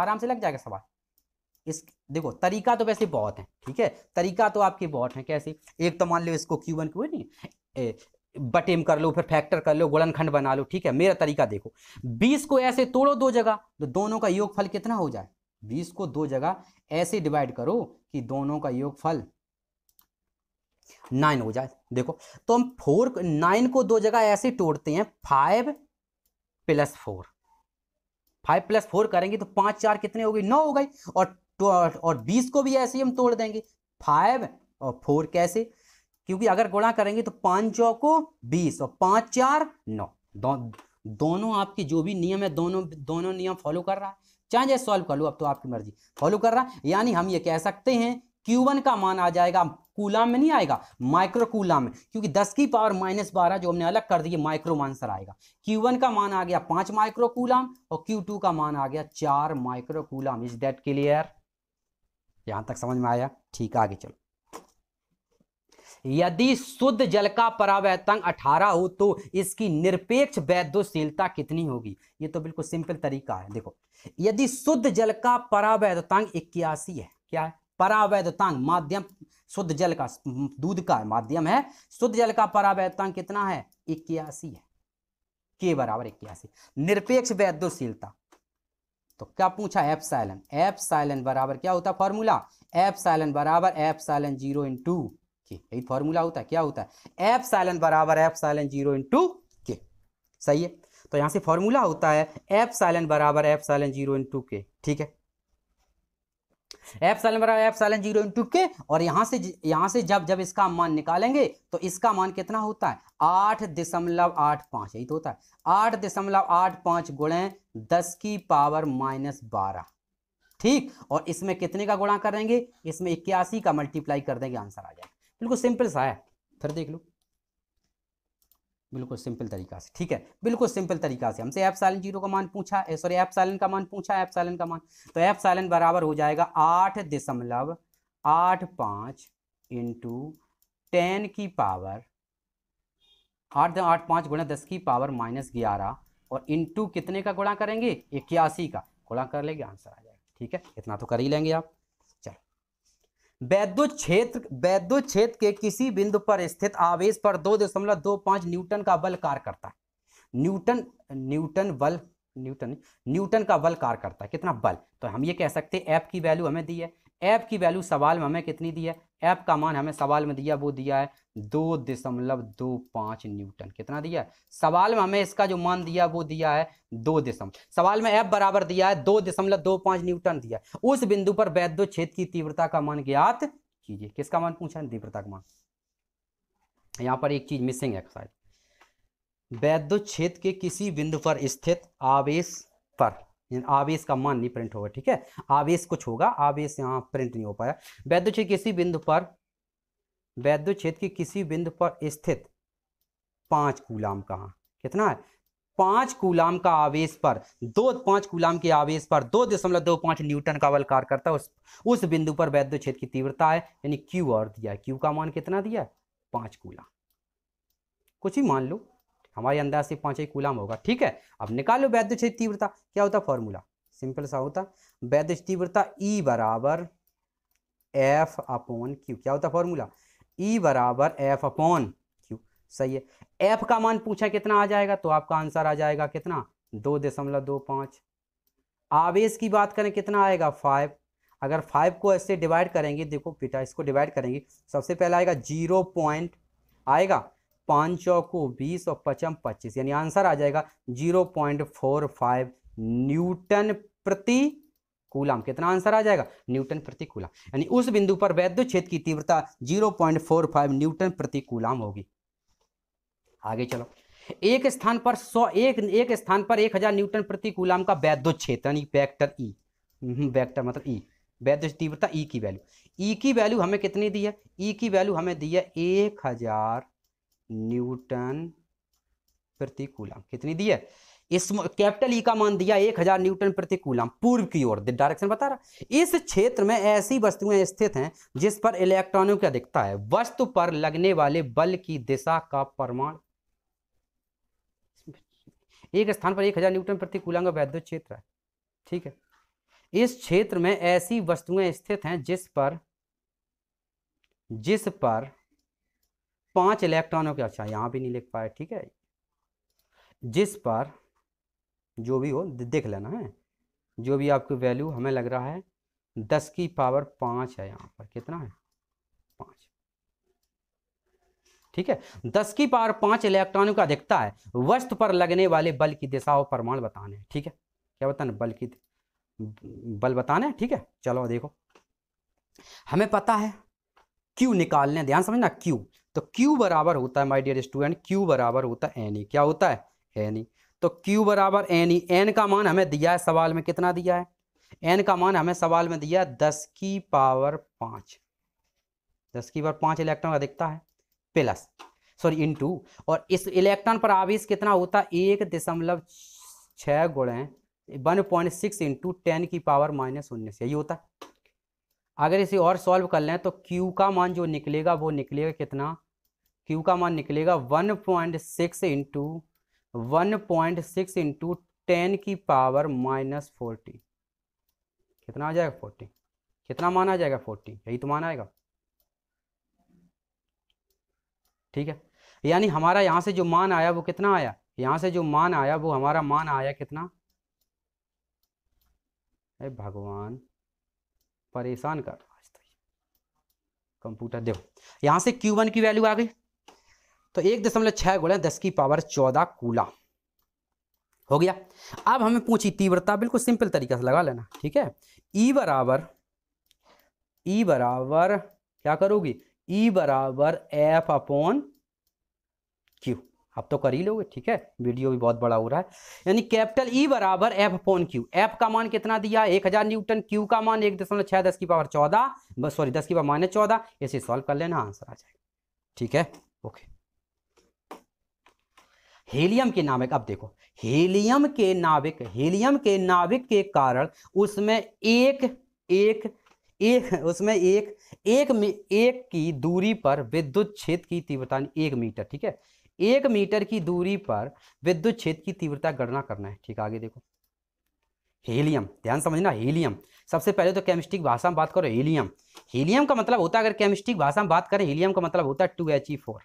आराम से लग जाएगा सवाल इस देखो तरीका तो वैसे बहुत है ठीक है तरीका तो आपके बहुत है कैसे एक तो मान लो इसको क्यू वन क्यू नहीं बटेम कर लो फिर फैक्टर कर लो गोलनखंड बना लो ठीक है मेरा तरीका देखो बीस को ऐसे तोड़ो दो जगह तो दोनों का योगफल कितना हो जाए बीस को दो जगह ऐसे डिवाइड करो कि दोनों का योगफल नाइन हो जाए देखो तो हम फोर नाइन को दो जगह ऐसे तोड़ते हैं five plus four five plus four करेंगे तो पांच चार कितने हो गए नौ हो गई और और बीस को भी ऐसे ही हम तोड़ देंगे फाइव और फोर कैसे क्योंकि अगर गुणा करेंगे तो पांच चौ को बीस और पांच चार नौ दो, दोनों आपके जो भी नियम है दोनों दोनों नियम फॉलो कर रहा है चाहे सॉल्व कर लो अब तो आपकी मर्जी फॉलो कर रहा है यानी हम ये कह सकते हैं Q1 का मान आ जाएगा कूलाम में नहीं आएगा माइक्रो कूलाम में क्योंकि 10 की पावर माइनस बारह जो हमने अलग कर दिए माइक्रो आंसर आएगा Q1 का मान आ गया पांच माइक्रो कूलाम और Q2 का मान आ गया चार micro coulomb is that clear यहां तक समझ में आया ठीक आगे चलो यदि शुद्ध जल का परावैतंग 18 हो तो इसकी निरपेक्ष वैद्यशीलता कितनी होगी ये तो बिल्कुल सिंपल तरीका है देखो यदि शुद्ध जल का परावैधतांग इक्यासी है क्या है परावैधतांग माध्यम शुद्ध जल का दूध का माध्यम है शुद्ध जल का परावैधतांग कितना है इक्यासी है के बराबर इक्यासी निरपेक्ष वैद्यशीलता तो क्या पूछा एफ साइलन एफ साइलन बराबर क्या होता फॉर्मूला एफ साइलन बराबर एफ साइलन जीरो इंटू के यही फॉर्मूला होता है क्या होता है एफ साइलन बराबर एफ साइलन जीरो इंटू के सही है तो यहाँ से फॉर्मूला होता है एफ साइलन बराबर एफ साइलन जीरो इंटू के ठीक है एफ साइलन बराबर एफ साइलन जीरो इंटू के और यहां से यहां से जब जब इसका मान निकालेंगे तो इसका मान कितना होता है आठ दशमलव आठ पांच यही तो होता है आठ दशमलव आठ पांच गुणे दस की पावर माइनस बारह ठीक और इसमें कितने का गुणा करेंगे इसमें इक्यासी का मल्टीप्लाई कर देंगे आंसर आ जाएगा बिल्कुल सिंपल सा है फिर देख लो बिल्कुल सिंपल तरीका से ठीक है बिल्कुल सिंपल तरीका से हमसे एफ सालन जीरो का मान पूछा सॉरी एफ सालन का मान पूछा एफ सालन का मान तो एफ सालन बराबर हो जाएगा आठ दशमलव आठ पाँच इंटू टेन की पावर आठ आठ पाँच गुणा दस की पावर माइनस ग्यारह और इंटू कितने का गुणा करेंगे इक्यासी का गुणा कर लेंगे आंसर आ जाएगा ठीक है इतना तो कर ही लेंगे आप वैद्युत क्षेत्र वैद्युत क्षेत्र के किसी बिंदु पर स्थित आवेश पर दो दशमलव दो पांच न्यूटन का बल कार्य करता है न्यूटन न्यूटन बल न्यूटन न्यूटन का बल कार्य करता है कितना बल तो हम ये कह सकते हैं एफ की वैल्यू हमें दी है ऐप की वैल्यू सवाल में हमें कितनी दी है ऐप का मान हमें सवाल में दिया वो दिया है दो दशमलव दो पाँच न्यूटन कितना दिया है सवाल में हमें इसका जो मान दिया वो दिया है दो दशम सवाल में ऐप बराबर दिया है दो दशमलव दो पाँच न्यूटन दिया उस बिंदु पर वैद्य क्षेत्र की तीव्रता का मान ज्ञात कीजिए किसका मान पूछा है तीव्रता का मान यहाँ पर एक चीज मिसिंग है शायद वैद्य क्षेत्र के किसी बिंदु पर स्थित आवेश पर आवेश का मान नहीं प्रिंट होगा ठीक है आवेश कुछ होगा आवेश यहाँ प्रिंट नहीं हो पाया वैद्य क्षेत्र किसी बिंदु पर वैद्य क्षेत्र के किसी बिंदु पर स्थित पांच कूलाम कहा कितना है पांच कूलाम का आवेश पर दो पांच कूलाम के आवेश पर दो दशमलव दो पांच न्यूटन का बल कार्य करता है उस उस बिंदु पर वैद्य क्षेत्र की तीव्रता है यानी क्यू और दिया है क्यू का मान कितना दिया है पांच कूलाम कुछ ही मान लो हमारे अंदर से पाँच ही कूलाम होगा ठीक है अब निकालो वैद्य क्षेत्र तीव्रता क्या होता फॉर्मूला सिंपल सा होता वैद्य तीव्रता ई e बराबर एफ अपॉन क्यू क्या होता फॉर्मूला ई e बराबर एफ अपॉन क्यू सही है एफ का मान पूछा कितना आ जाएगा तो आपका आंसर आ जाएगा कितना दो दशमलव दो पाँच आवेश की बात करें कितना आएगा फाइव अगर फाइव को ऐसे डिवाइड करेंगे देखो बेटा इसको डिवाइड करेंगे सबसे पहले आएगा जीरो पॉइंट आएगा पाँच चौको बीस और पचम पच्चीस यानी आंसर आ जाएगा zero point four five newton प्रति कूलम कितना आंसर आ जाएगा न्यूटन प्रति कूलम यानी उस बिंदु पर वैद्युत क्षेत्र की तीव्रता zero point four five newton प्रति कूलम होगी आगे चलो एक स्थान पर सौ एक एक स्थान पर एक हजार न्यूटन प्रति कूलम का वैद्युत क्षेत्र यानी वेक्टर ई हम्म, वेक्टर मतलब ई वैद्युत तीव्रता ई की वैल्यू ई की वैल्यू हमें कितनी दी है ई की वैल्यू हमें दी है एक हजार न्यूटन प्रति कूलम कितनी दी है इस कैपिटल ई का मान दिया एक हजार न्यूटन प्रति कूलम पूर्व की ओर डायरेक्शन बता रहा इस क्षेत्र में ऐसी वस्तुएं स्थित हैं जिस पर इलेक्ट्रॉनों का दिखता है वस्तु पर लगने वाले बल की दिशा का प्रमाण एक स्थान पर एक हजार न्यूटन प्रति कूलम का वैद्युत क्षेत्र है ठीक है इस क्षेत्र में ऐसी वस्तुएं स्थित हैं जिस पर जिस पर पांच इलेक्ट्रॉनों के अच्छा यहां भी नहीं लिख पाए ठीक है जिस पर जो भी हो देख लेना है जो भी आपकी वैल्यू हमें लग रहा है दस की पावर पांच है यहां पर कितना है पांच ठीक है दस की पावर पांच इलेक्ट्रॉनों का अधिकता है वस्तु पर लगने वाले बल की दिशा और प्रमाण बताने ठीक है क्या बताने बल की बल बताने ठीक है चलो देखो हमें पता है क्यू निकालने ध्यान समझना क्यू तो Q बराबर होता है माय डियर स्टूडेंट Q बराबर होता है एनी e. क्या होता है एनी तो Q बराबर एनी एन e. का मान हमें दिया है सवाल में कितना दिया है एन का मान हमें सवाल में दिया है दस की पावर पाँच दस की पावर पाँच इलेक्ट्रॉन का दिखता है प्लस सॉरी इनटू और इस इलेक्ट्रॉन पर आवेश कितना होता है एक दशमलव छः गुणे one point six into ten की पावर माइनस उन्नीस यही होता है अगर इसे और सॉल्व कर लें तो Q का मान जो निकलेगा वो निकलेगा कितना क्यू का मान निकलेगा one point six into one point six into ten की पावर माइनस फोर्टी कितना आ जाएगा फोर्टी कितना मान आ जाएगा फोर्टी यही तो मान आएगा ठीक है यानी हमारा यहाँ से जो मान आया वो कितना आया यहाँ से जो मान आया वो हमारा मान आया कितना अरे भगवान परेशान कर कंप्यूटर तो देखो यहाँ से Q1 की वैल्यू आ गई तो एक दशमलव छह गुणा दस की पावर चौदह कूला हो गया अब हमें पूछी तीव्रता बिल्कुल सिंपल तरीके से लगा लेना ठीक है ई e बराबर ई e बराबर क्या करोगी ई e बराबर एफ अपॉन क्यू अब तो कर ही लोगे ठीक है वीडियो भी बहुत बड़ा हो रहा है यानी कैपिटल ई बराबर एफ अपॉन क्यू एफ का मान कितना दिया एक हजार न्यूटन क्यू का मान एक दशमलव छह दस की पावर चौदह सॉरी दस की पावर माइनस चौदह इसे सॉल्व कर लेना आंसर आ जाएगा ठीक है ओके हीलियम के नाभिक अब देखो हीलियम के नाभिक हीलियम के नाभिक के कारण उसमें एक एक एक उसमें एक एक एक की दूरी पर विद्युत क्षेत्र की तीव्रता एक मीटर ठीक है एक मीटर की दूरी पर विद्युत क्षेत्र की तीव्रता गणना करना है ठीक आगे देखो हीलियम ध्यान समझना हीलियम सबसे पहले तो केमिस्ट्री भाषा में बात करो हीलियम हीलियम का मतलब होता है अगर केमिस्ट्री भाषा में बात करें हीलियम का मतलब होता है two H E four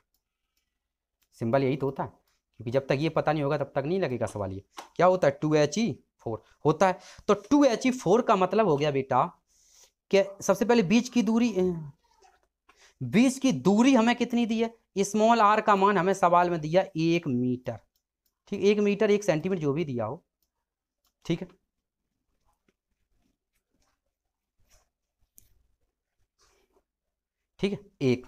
symbol यही तो होता है क्योंकि जब तक ये पता नहीं होगा तब तक नहीं लगेगा सवाल ये क्या होता है टू एच ई फोर होता है तो टू एच ई फोर का मतलब हो गया बेटा कि सबसे पहले बीच की दूरी बीच की दूरी हमें कितनी दी है स्मॉल आर का मान हमें सवाल में दिया एक मीटर ठीक एक मीटर एक सेंटीमीटर जो भी दिया हो ठीक है ठीक है एक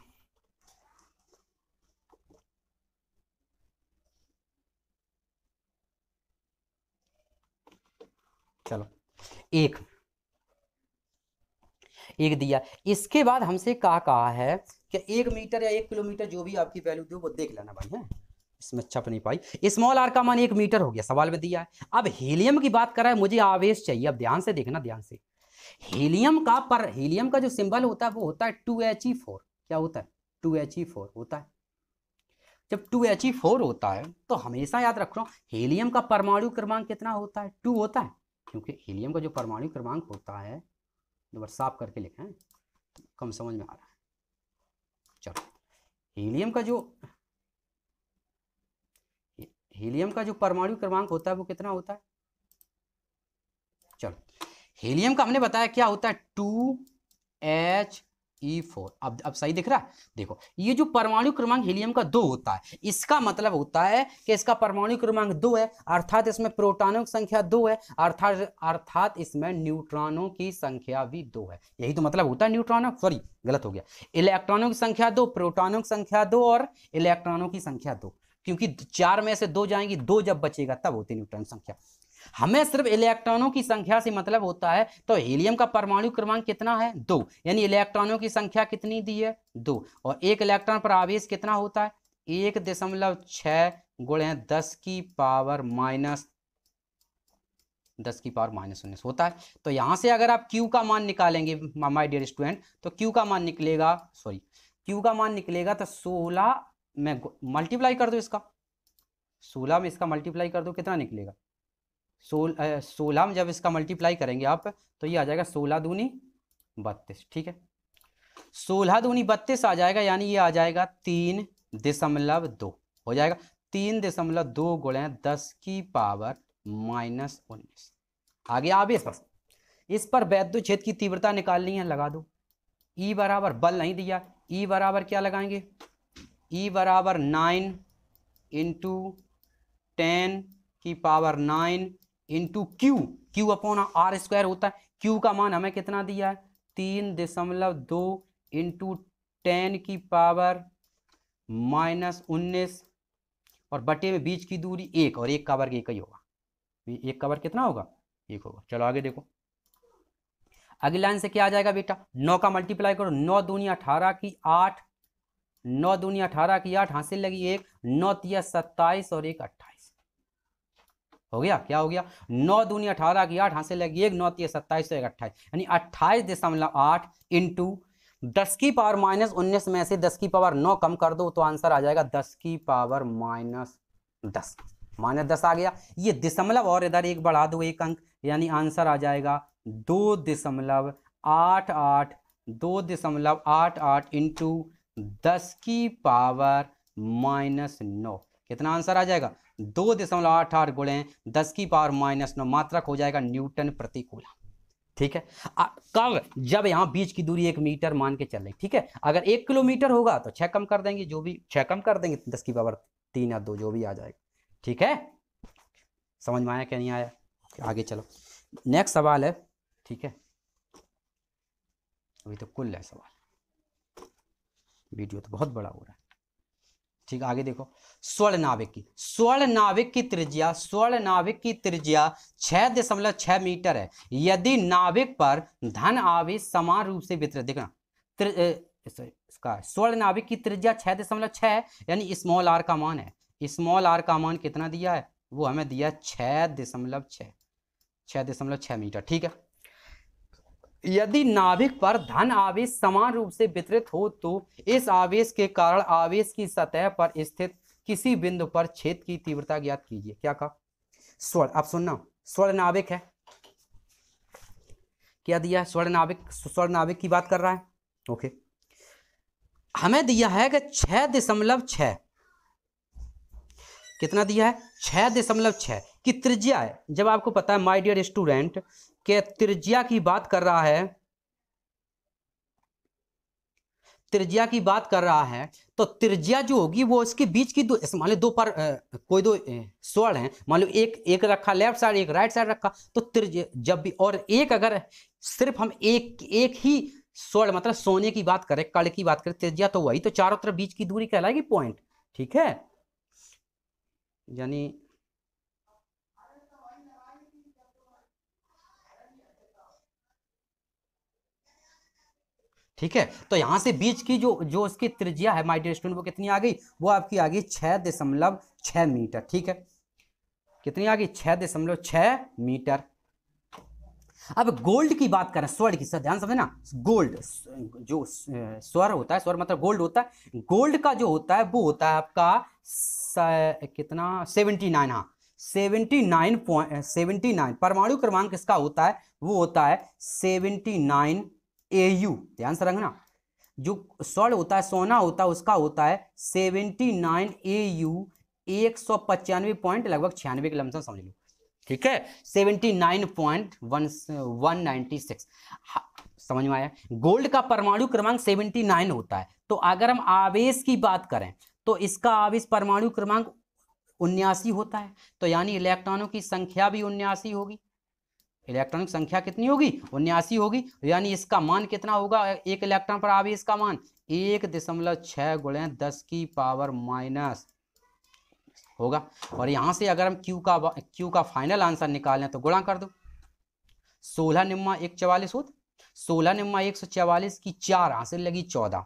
एक एक दिया इसके बाद हमसे कहा कहा है कि एक मीटर या एक किलोमीटर जो भी आपकी वैल्यू दे वो देख लेना भाई है इसमें छप नहीं पाई स्मॉल आर का मान एक मीटर हो गया सवाल में दिया है अब हीलियम की बात करा है मुझे आवेश चाहिए अब ध्यान से देखना ध्यान से हीलियम का पर हीलियम का जो सिंबल होता है वो होता है टू एच ई फोर क्या होता है टू एच ई फोर होता है जब टू एच ई फोर होता है तो हमेशा याद रख रहा हीलियम का परमाणु क्रमांक कितना होता है टू होता है क्योंकि हीलियम का जो परमाणु क्रमांक होता है दोबारा साफ करके लिखें कम समझ में आ रहा है चलो हीलियम का जो हीलियम का जो परमाणु क्रमांक होता है वो कितना होता है चलो हीलियम का हमने बताया क्या होता है two H E e four अब अब सही दिख रहा है देखो ये जो परमाणु क्रमांक हीलियम का दो होता है इसका मतलब होता है कि इसका परमाणु क्रमांक दो है अर्थात इसमें प्रोटॉनों की संख्या दो है अर्थात अर्थात इसमें न्यूट्रॉनों की संख्या भी दो है यही तो मतलब होता है न्यूट्रॉनों सॉरी गलत हो गया इलेक्ट्रॉनों की संख्या दो प्रोटॉनों की संख्या दो और इलेक्ट्रॉनों की संख्या दो क्योंकि चार में से दो जाएंगी दो जब बचेगा तब होती न्यूट्रॉन संख्या हमें सिर्फ इलेक्ट्रॉनों की संख्या से मतलब होता है तो हीलियम का परमाणु क्रमांक कितना है दो यानी इलेक्ट्रॉनों की संख्या कितनी दी है दो और एक इलेक्ट्रॉन पर आवेश कितना होता है एक दशमलव छः गुण है दस की पावर माइनस दस की पावर माइनस उन्नीस होता है तो यहां से अगर आप क्यू का मान निकालेंगे माई डियर स्टूडेंट तो क्यू का मान निकलेगा सॉरी क्यू का मान निकलेगा तो सोलह में मल्टीप्लाई कर दो इसका सोलह में इसका मल्टीप्लाई कर दो कितना निकलेगा सोल सोलह में जब इसका मल्टीप्लाई करेंगे आप तो ये आ जाएगा सोलह दूनी बत्तीस ठीक है सोलह दूनी बत्तीस आ जाएगा यानी ये आ जाएगा तीन दशमलव दो हो जाएगा तीन दशमलव दो गुणे दस की पावर माइनस उन्नीस आगे आप इस पर इस पर वैद्य छेद की तीव्रता निकालनी है लगा दो ई e बराबर बल नहीं दिया ई e बराबर क्या लगाएंगे ई e बराबर नाइन इंटू टेन की power nine into Q Q upon R square होता है क्यू का मान हमें कितना दिया है तीन दशमलव दो इंटू टेन की पावर माइनस उन्नीस और बटे में बीच की दूरी एक और एक का वर्ग एक ही होगा एक का वर्ग कितना होगा एक होगा चलो आगे देखो अगली लाइन से क्या आ जाएगा बेटा नौ का मल्टीप्लाई करो नौ दुनिया अठारह की आठ नौ दुनिया अठारह की आठ हासिल लगी एक नौ तिया सत्ताईस और एक अट्ठाईस हो गया क्या हो गया नौ दूनी अठारह की आठ हाथ लगी एक नौ तीस सत्ताईस सौ तो एक अट्ठाईस यानी अट्ठाईस दशमलव आठ इंटू दस की पावर माइनस उन्नीस में से दस की पावर नौ कम कर दो तो आंसर आ जाएगा दस की पावर माइनस दस माइनस दस आ गया ये दशमलव और इधर एक बढ़ा दो एक अंक यानी आंसर आ जाएगा दो दशमलव आठ आठ दो दशमलव आठ आठ इंटू दस की पावर माइनस नौ कितना आंसर आ जाएगा दो दशमलव आठ आठ गुणे दस की पावर माइनस नौ मात्रक हो जाएगा न्यूटन प्रति कूलम ठीक है आ, कब जब यहाँ बीच की दूरी एक मीटर मान के चल रही ठीक है अगर एक किलोमीटर होगा तो छः कम कर देंगे जो भी छः कम कर देंगे दस की पावर तीन या दो जो भी आ जाएगा ठीक है समझ में आया क्या नहीं आया आगे चलो नेक्स्ट सवाल है ठीक है अभी तो कुल है सवाल वीडियो तो बहुत बड़ा हो रहा है ठीक आगे देखो स्वर्ण नाविक की स्वर्ण नाविक की त्रिज्या स्वर्ण नाविक की त्रिज्या छह दशमलव छह मीटर है यदि नाविक पर धन आवेश समान रूप से वितरित देखना इसका स्वर्ण नाविक की त्रिज्या छह दशमलव छह यानी स्मॉल आर का मान है स्मॉल आर का मान कितना दिया है वो हमें दिया छह दशमलव छह छह दशमलव छह मीटर ठीक है यदि नाभिक पर धन आवेश समान रूप से वितरित हो तो इस आवेश के कारण आवेश की सतह पर स्थित किसी बिंदु पर छेद की तीव्रता ज्ञात कीजिए क्या कहा स्वर्ण आप सुनना स्वर्ण नाभिक है क्या दिया स्वर्ण नाभिक स्वर्ण नाभिक की बात कर रहा है ओके हमें दिया है कि छह दशमलव छह कितना दिया है छह दशमलव छह की त्रिज्या है जब आपको पता है माय डियर स्टूडेंट के त्रिज्या की बात कर रहा है त्रिज्या की बात कर रहा है तो त्रिज्या जो होगी वो इसके बीच की दो मान लो दो पर आ, कोई दो स्वर्ण है मान लो एक एक रखा लेफ्ट साइड एक राइट साइड रखा तो त्रिज्या जब भी और एक अगर सिर्फ हम एक एक ही स्वर्ण मतलब सोने की बात करें कल की बात करें त्रिज्या तो वही तो चारों तरफ बीच की दूरी कहलाएगी पॉइंट ठीक है यानी ठीक है तो यहाँ से बीच की जो जो उसकी त्रिज्या है माई डियर स्टूडेंट वो कितनी आ गई वो आपकी आ गई छः दशमलव छः मीटर ठीक है कितनी आ गई छः दशमलव छः मीटर अब गोल्ड की बात करें स्वर्ण की सर ध्यान समझे ना गोल्ड जो स्वर होता है स्वर मतलब गोल्ड होता है गोल्ड का जो होता है वो होता है आपका कितना सेवेंटी नाइन हाँ seventy nine point seventy nine परमाणु क्रमांक किसका होता है वो होता है सेवेंटी नाइन एयू ध्यान से रखना जो स्वर्ण होता है सोना होता है उसका होता है सेवेंटी नाइन ए यू एक सौ पचानवे पॉइंट लगभग छियानवे के लमसम समझ लो ठीक है seventy nine point one one ninety six समझ में आया गोल्ड का परमाणु क्रमांक सेवेंटी नाइन होता है तो अगर हम आवेश की बात करें तो इसका आवेश परमाणु क्रमांक उन्यासी होता है तो यानी इलेक्ट्रॉनों की संख्या भी उन्यासी होगी इलेक्ट्रॉनिक संख्या कितनी होगी उन्यासी होगी यानी इसका मान कितना होगा एक इलेक्ट्रॉन पर आवेश इसका मान एक दशमलव छह गुणे दस की पावर माइनस होगा और यहां से अगर हम क्यू का Q का फाइनल आंसर निकालें तो गुणा कर दो सोलह निम्मा एक चवालीस हो सोलह निम्मा एक सौ चवालीस की चार हासिल लगी चौदह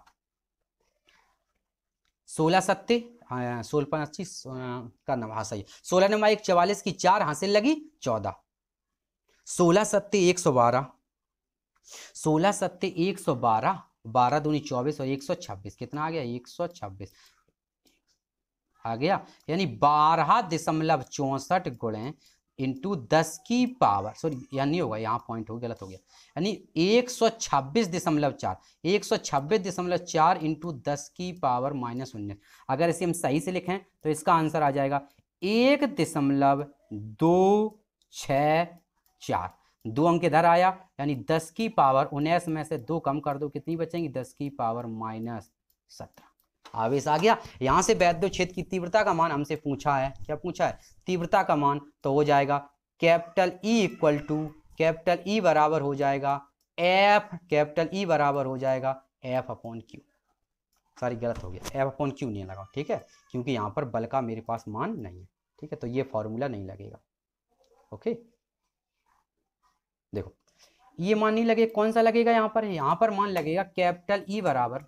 सोलह सत्ते हाँ, सोलह पचास हाँ, का नवा सही सोलह निम्मा एक चवालीस की चार हासिल लगी चौदह सोलह सत्य एक सौ बारह सोलह सत्य एक सौ बारह बारह दूनी चौबीस और एक सौ छब्बीस कितना आ गया एक सौ छब्बीस आ गया यानी बारह दशमलव चौसठ गुणे इंटू दस की पावर सॉरी यह नहीं होगा यहाँ पॉइंट हो गलत हो गया यानी एक सौ छब्बीस दशमलव चार एक सौ छब्बीस दशमलव चार इंटू दस की पावर माइनस उन्नीस अगर इसे हम सही से लिखें तो इसका आंसर आ जाएगा एक दशमलव दो छ चार दो अंक इधर आया यानी दस की पावर उन्नीस में से दो कम कर दो कितनी बचेंगी दस की पावर माइनस सत्रह आवेश आ गया यहाँ से वैद्य क्षेत्र की तीव्रता का मान हमसे पूछा है क्या पूछा है तीव्रता का मान तो हो जाएगा capital E equal to capital E e बराबर हो जाएगा एफ कैपिटल ई e बराबर हो जाएगा एफ अपॉन क्यू सॉरी गलत हो गया एफ अपॉन क्यू नहीं लगा ठीक है क्योंकि यहाँ पर बल का मेरे पास मान नहीं है ठीक है तो ये फॉर्मूला नहीं लगेगा ओके okay? देखो ये मान नहीं लगे कौन सा लगेगा यहां पर यहां पर मान लगेगा कैपिटल ई e बराबर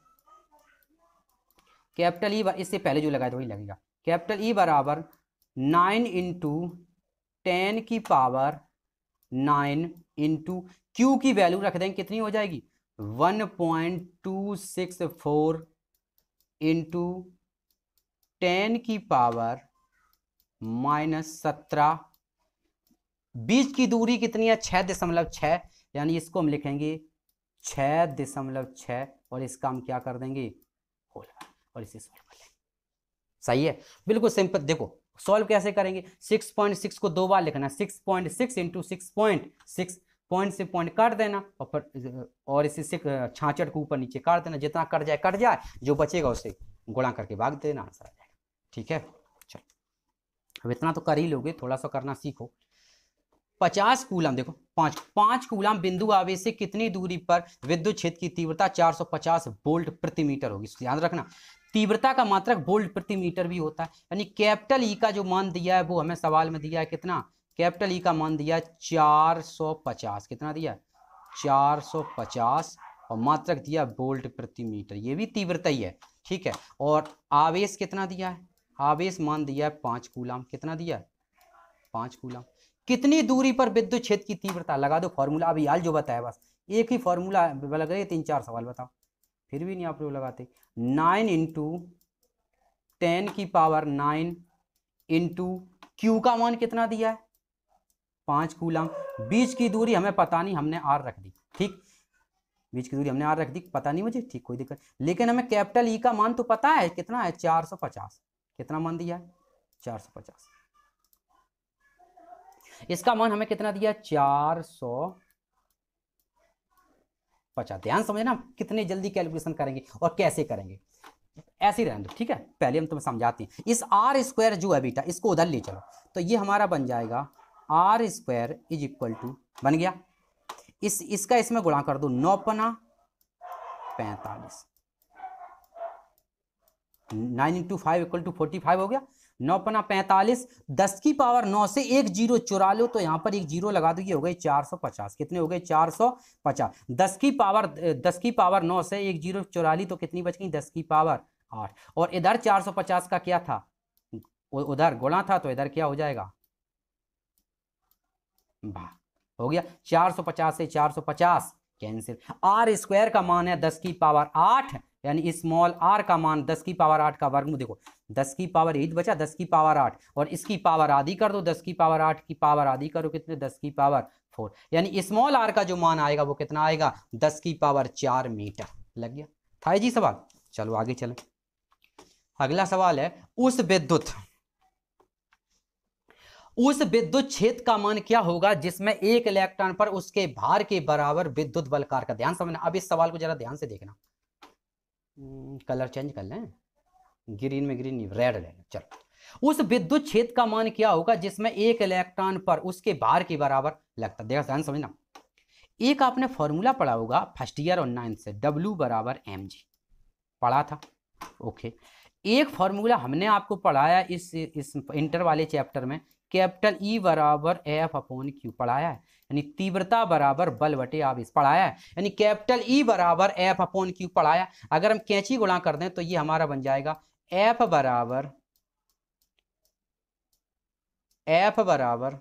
कैपिटल ई e इससे पहले जो लगाया था वही लगेगा कैपिटल ई e बराबर नाइन इंटू टेन की पावर नाइन इंटू क्यू की वैल्यू रख देंगे कितनी हो जाएगी one point two six four into ten की पावर माइनस सत्रह बीच की दूरी कितनी है छः दशमलव छः यानी इसको हम लिखेंगे छः दशमलव छः और इसका हम क्या कर देंगे होल और इसे सॉल्व कर लेंगे सही है बिल्कुल सिंपल देखो सॉल्व कैसे करेंगे सिक्स पॉइंट सिक्स को दो बार लिखना six point six into six point six point से पॉइंट काट देना और पर, और इसे सिक्स छाछट को ऊपर नीचे काट देना जितना कट जाए कट जाए जो बचेगा उसे गुणा करके भाग देना आंसर आ जाएगा ठीक है चलो अब इतना तो कर ही लोगे थोड़ा सा करना सीखो पचास कूलम देखो पांच पांच कूलम बिंदु आवेश से कितनी दूरी पर विद्युत क्षेत्र की तीव्रता चार पचास बोल्ट प्रति मीटर होगी ध्यान रखना तीव्रता का मात्रक बोल्ट प्रति मीटर भी होता है यानी कैपिटल ई e का जो मान दिया है वो हमें सवाल में दिया है कितना कैपिटल ई e का मान दिया चार सौ पचास कितना दिया चार सौ पचास और मात्रक दिया बोल्ट प्रति मीटर ये भी तीव्रता ही है ठीक है और आवेश कितना दिया है आवेश मान दिया है पांच कूलाम कितना दिया है पांच कूलाम कितनी दूरी पर विद्युत क्षेत्र की तीव्रता लगा दो फॉर्मूला अभी हाल जो बताया बस एक ही फॉर्मूला लग रही है तीन चार सवाल बताओ फिर भी नहीं आप लोग लगाते नाइन इंटू टेन की पावर नाइन इंटू क्यू का मान कितना दिया है पांच कूलम बीच की दूरी हमें पता नहीं हमने आर रख दी ठीक बीच की दूरी हमने आर रख दी पता नहीं मुझे ठीक कोई दिक्कत लेकिन हमें कैपिटल ई e का मान तो पता है कितना है चार सौ पचास कितना मान दिया है चार सौ पचास इसका मान हमें कितना दिया चार सौ पचास ध्यान समझना कितने जल्दी कैलकुलेशन करेंगे और कैसे करेंगे ऐसे रहने दो ठीक है पहले हम तुम्हें समझाते हैं इस आर स्क्वायर जो है बेटा इसको उधर ले चलो तो ये हमारा बन जाएगा R square is equal to बन गया इस इसका इसमें गुणा कर दो नौ पना पैंतालीस nine into five equal to forty five हो गया नौ पना पैंतालीस दस की पावर नौ से एक जीरो चुरा लो तो यहाँ पर एक जीरो लगा दो ये हो गए चार सौ पचास कितने हो गए चार सौ पचास दस की पावर दस की पावर नौ से एक जीरो चुरा ली तो कितनी बच गई दस की पावर आठ और इधर चार सौ पचास का क्या था उधर गोला था तो इधर क्या हो जाएगा वाह हो गया चार सौ पचास से चार सौ पचास कैंसिल आर स्क्वायर का मान है दस की पावर आठ यानी स्मॉल आर का मान दस की पावर आठ का वर्ग देखो दस की पावर एट बचा दस की पावर आठ और इसकी पावर आदि कर दो दस की पावर आठ की पावर आदि करो कितने दस की पावर फोर यानी स्मॉल आर का जो मान आएगा वो कितना आएगा दस की पावर चार मीटर लग गया था जी सवाल चलो आगे चले अगला सवाल है उस विद्युत उस विद्युत क्षेत्र का मान क्या होगा जिसमें एक इलेक्ट्रॉन पर उसके भार के बराबर विद्युत बल कार का ध्यान समझना अब इस सवाल को जरा ध्यान से देखना कलर hmm, चेंज कर लें ग्रीन में ग्रीन नहीं रेड लें चलो उस विद्युत क्षेत्र का मान क्या होगा जिसमें एक इलेक्ट्रॉन पर उसके बार के बराबर लगता है देखा ध्यान समझना एक आपने फॉर्मूला पढ़ा होगा फर्स्ट ईयर और नाइन्थ से डब्ल्यू बराबर एम जी पढ़ा था ओके एक फॉर्मूला हमने आपको पढ़ाया इस इस इंटर वाले चैप्टर में कैपिटल ई e बराबर एफ अपॉन क्यू पढ़ाया है यानी तीव्रता बराबर बल बटे आवेश पढ़ाया यानी कैपिटल ई e बराबर एफ अपॉन क्यू पढ़ाया अगर हम कैंची गुणा कर दें तो ये हमारा बन जाएगा एफ बराबर एफ बराबर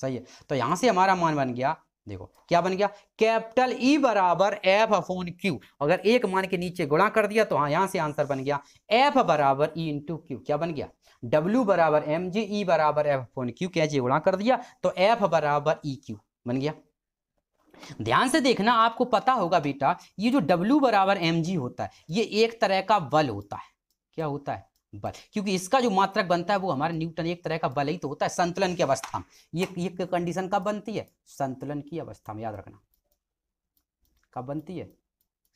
सही है तो यहां से हमारा मान बन गया देखो क्या बन गया कैपिटल ई e बराबर एफ अफोन क्यू अगर एक मान के नीचे गुणा कर दिया तो हाँ यहां से आंसर बन गया एफ बराबर ई इंटू क्यू क्या बन गया डब्ल्यू बराबर एम जी ई बराबर एफ अफोन क्यू कैसे गुणा कर दिया तो एफ बराबर ई e क्यू बन गया ध्यान से देखना आपको पता होगा बेटा ये जो डब्ल्यू बराबर एम जी होता है ये एक तरह का बल होता है क्या होता है बल क्योंकि इसका जो मात्रक बनता है वो हमारे न्यूटन एक तरह का बल ही तो होता है संतुलन की अवस्था में ये ये कंडीशन कब बनती है संतुलन की अवस्था में याद रखना कब बनती है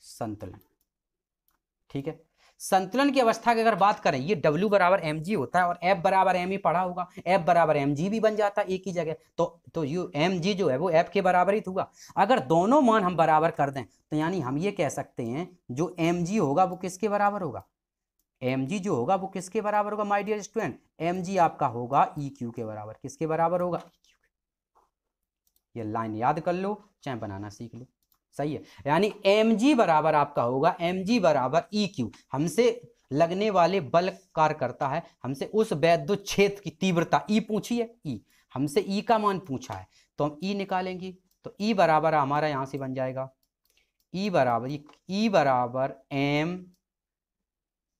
संतुलन ठीक है संतुलन की अवस्था की अगर बात करें ये W बराबर एम होता है और F बराबर एम e पढ़ा होगा F बराबर एम भी बन जाता है एक ही जगह तो तो यू एम जो है वो F के बराबर ही तो होगा अगर दोनों मान हम बराबर कर दें तो यानी हम ये कह सकते हैं जो एम होगा वो किसके बराबर होगा एम जी जो होगा वो किसके बराबर होगा my dear student M G आपका होगा ई e क्यू के बराबर किसके बराबर होगा e ये लाइन याद कर लो चाहे बनाना सीख लो सही है यानी एम जी बराबर आपका होगा एम जी बराबर ई e क्यू हमसे लगने वाले बल कार्य करता है हमसे उस वैद्य क्षेत्र की तीव्रता ई पूछी है ई हमसे ई का मान पूछा है तो हम ई निकालेंगे तो ई बराबर हमारा यहाँ से बन जाएगा ई बराबर ई बराबर एम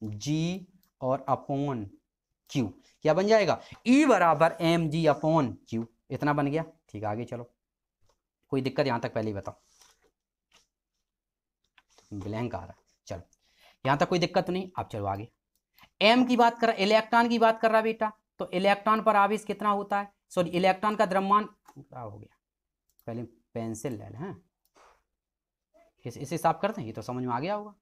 जी और अपोन क्यू क्या बन जाएगा ई e बराबर एम जी अपोन क्यू इतना बन गया ठीक आगे चलो कोई दिक्कत यहां तक पहले ही बताओ ब्लैंक आ रहा चलो यहां तक कोई दिक्कत नहीं आप चलो आगे एम की बात कर रहा इलेक्ट्रॉन की बात कर रहा बेटा तो इलेक्ट्रॉन पर आवेश कितना होता है सॉरी इलेक्ट्रॉन का द्रव्यमान क्या हो गया पहले पेंसिल ले लें हाँ। इसे साफ करते हैं ये तो समझ में आ गया होगा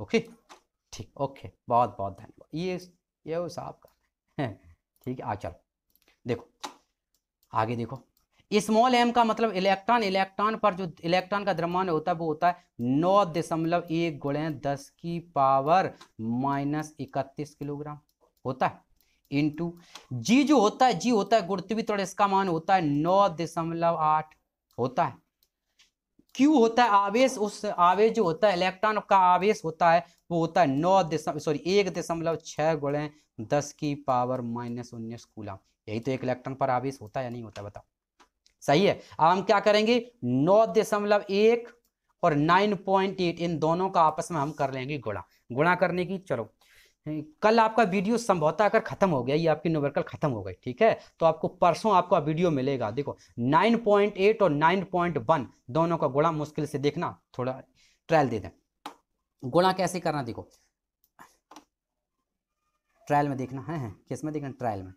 ओके ठीक ओके बहुत बहुत धन्यवाद ये ये वो साहब का ठीक है आ चलो देखो आगे देखो स्मॉल एम का मतलब इलेक्ट्रॉन इलेक्ट्रॉन पर जो इलेक्ट्रॉन का द्रव्यमान होता है वो होता है नौ दशमलव एक गुणे दस की पावर माइनस इकतीस किलोग्राम होता है इंटू जी जो होता है जी होता है गुरुत्वीय त्वरण इसका मान होता है नौ दशमलव आठ होता है क्यू होता है आवेश उस आवेश जो होता है इलेक्ट्रॉन का आवेश होता है वो होता है नौ दशम सॉरी एक दशमलव छह गुणे दस की पावर माइनस उन्नीस कूला यही तो एक इलेक्ट्रॉन पर आवेश होता है या नहीं होता बताओ सही है अब हम क्या करेंगे नौ दशमलव एक और नाइन पॉइंट एट इन दोनों का आपस में हम कर लेंगे गुणा गुणा करने की चलो कल आपका वीडियो संभवतः अगर खत्म हो गया ये आपकी नोवर्कल खत्म हो गई ठीक है तो आपको परसों आपका वीडियो मिलेगा देखो 9.8 और 9.1 दोनों का गुणा मुश्किल से देखना थोड़ा ट्रायल दे दें गुणा कैसे करना देखो ट्रायल में देखना है, है किस में देखना ट्रायल में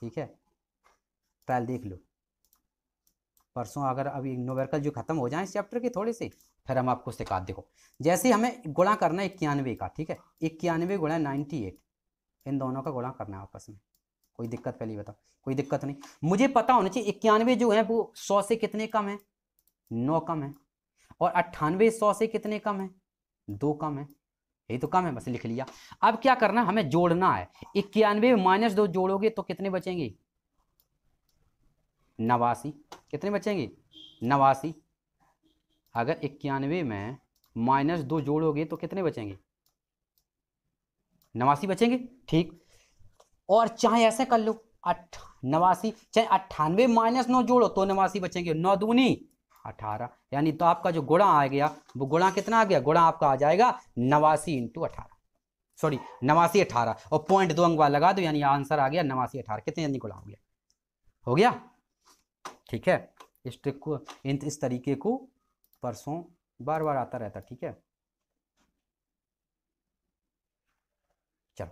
ठीक है ट्रायल देख लो परसों अगर अभी नोवर्कल जो खत्म हो जाए इस चैप्टर के थोड़े से फिर हम आपको सिखा देखो जैसे हमें गुणा करना है इक्यानवे का ठीक है इक्यानवे गुणा नाइन्टी एट इन दोनों का गुणा करना है आपस में कोई दिक्कत पहले बताओ कोई दिक्कत नहीं मुझे पता होना चाहिए इक्यानवे जो है वो सौ से कितने कम है नौ कम है और अट्ठानवे सौ से कितने कम है दो कम है यही तो कम है बस लिख लिया अब क्या करना हमें जोड़ना है इक्यानवे माइनस दो जोड़ोगे तो कितने बचेंगे नवासी कितने बचेंगे नवासी अगर इक्यानवे में माइनस दो जोड़ोगे तो कितने बचेंगे नवासी बचेंगे ठीक और चाहे ऐसे कर लो अठ नवासी चाहे अट्ठानवे माइनस नौ जोड़ो तो नवासी बचेंगे नौ दूनी अठारह यानी तो आपका जो गुणा आ गया वो गुणा कितना आ गया गुणा आपका आ जाएगा नवासी इंटू अठारह सॉरी नवासी अठारह और पॉइंट दो अंक लगा दो यानी आंसर आ गया नवासी अठारह कितने यानी गुणा हो गया हो गया ठीक है इस ट्रिक को इस तरीके को परसों बार बार आता रहता ठीक है चलो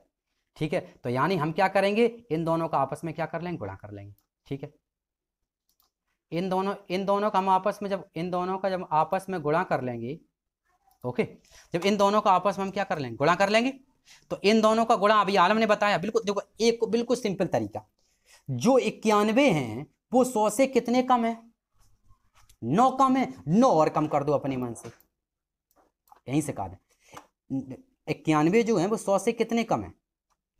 ठीक है तो यानी हम क्या करेंगे इन दोनों का आपस में क्या कर लेंगे गुणा कर लेंगे ठीक है इन दोनों इन दोनों का हम आपस में जब इन दोनों का जब आपस में गुणा कर लेंगे ओके जब इन दोनों का आपस में हम क्या कर लेंगे गुणा कर लेंगे तो इन दोनों का गुणा अभी आलम ने बताया बिल्कुल देखो एक बिल्कुल सिंपल तरीका जो इक्यानवे हैं वो सौ से कितने कम है नो कम है नो और कम कर दो अपने मन से यहीं से कहा इक्यानवे जो है वो सौ से कितने कम है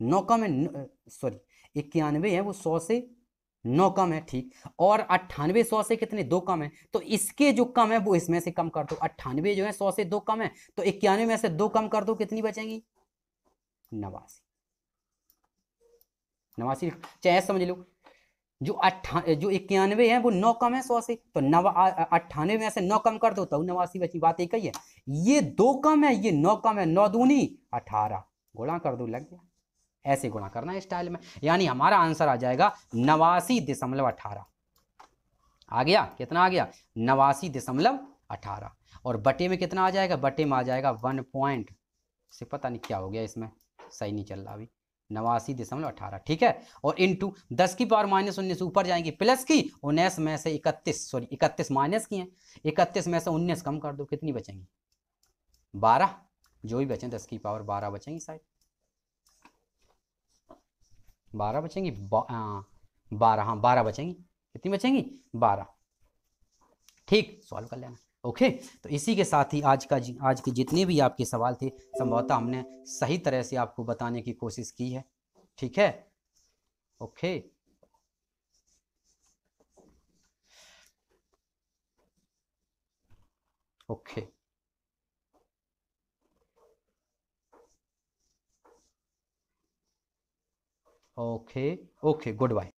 नौ कम है सॉरी इक्यानवे है वो सौ से नौ कम है ठीक और अट्ठानवे सौ से कितने दो कम है तो इसके जो कम है वो इसमें से कम कर दो अट्ठानवे जो है सौ से दो कम है तो इक्यानवे में से दो कम कर दो कितनी बचेंगी नवासी नवासी चाहे समझ लो जो अट्ठा जो इक्यानवे है वो नौ कम है सौ से तो नवा अट्ठानवे में से नौ कम कर दो तो नवासी बची बात एक ही है ये दो कम है ये नौ कम है नौ दूनी अठारह गुणा कर दो लग गया ऐसे गुणा करना है स्टाइल में यानी हमारा आंसर आ जाएगा नवासी दशमलव अठारह आ गया कितना आ गया नवासी दशमलव अठारह और बटे में कितना आ जाएगा बटे में आ जाएगा वन पॉइंट से पता नहीं क्या हो गया इसमें सही नहीं चल रहा अभी नवासी दशमलव अठारह ठीक है और इंटू दस की पावर माइनस उन्नीस ऊपर जाएंगी प्लस की उन्नीस में से इकतीस सॉरी इकतीस माइनस की हैं इकतीस में से उन्नीस कम कर दो कितनी बचेंगी बारह जो भी बचें दस की पावर बारह बचेंगी शायद बारह बचेंगी बारह हाँ बारह बचेंगी कितनी बचेंगी बारह ठीक सॉल्व कर लेना ओके तो इसी के साथ ही आज का आज के जितने भी आपके सवाल थे संभवतः हमने सही तरह से आपको बताने की कोशिश की है ठीक है okay okay okay okay good bye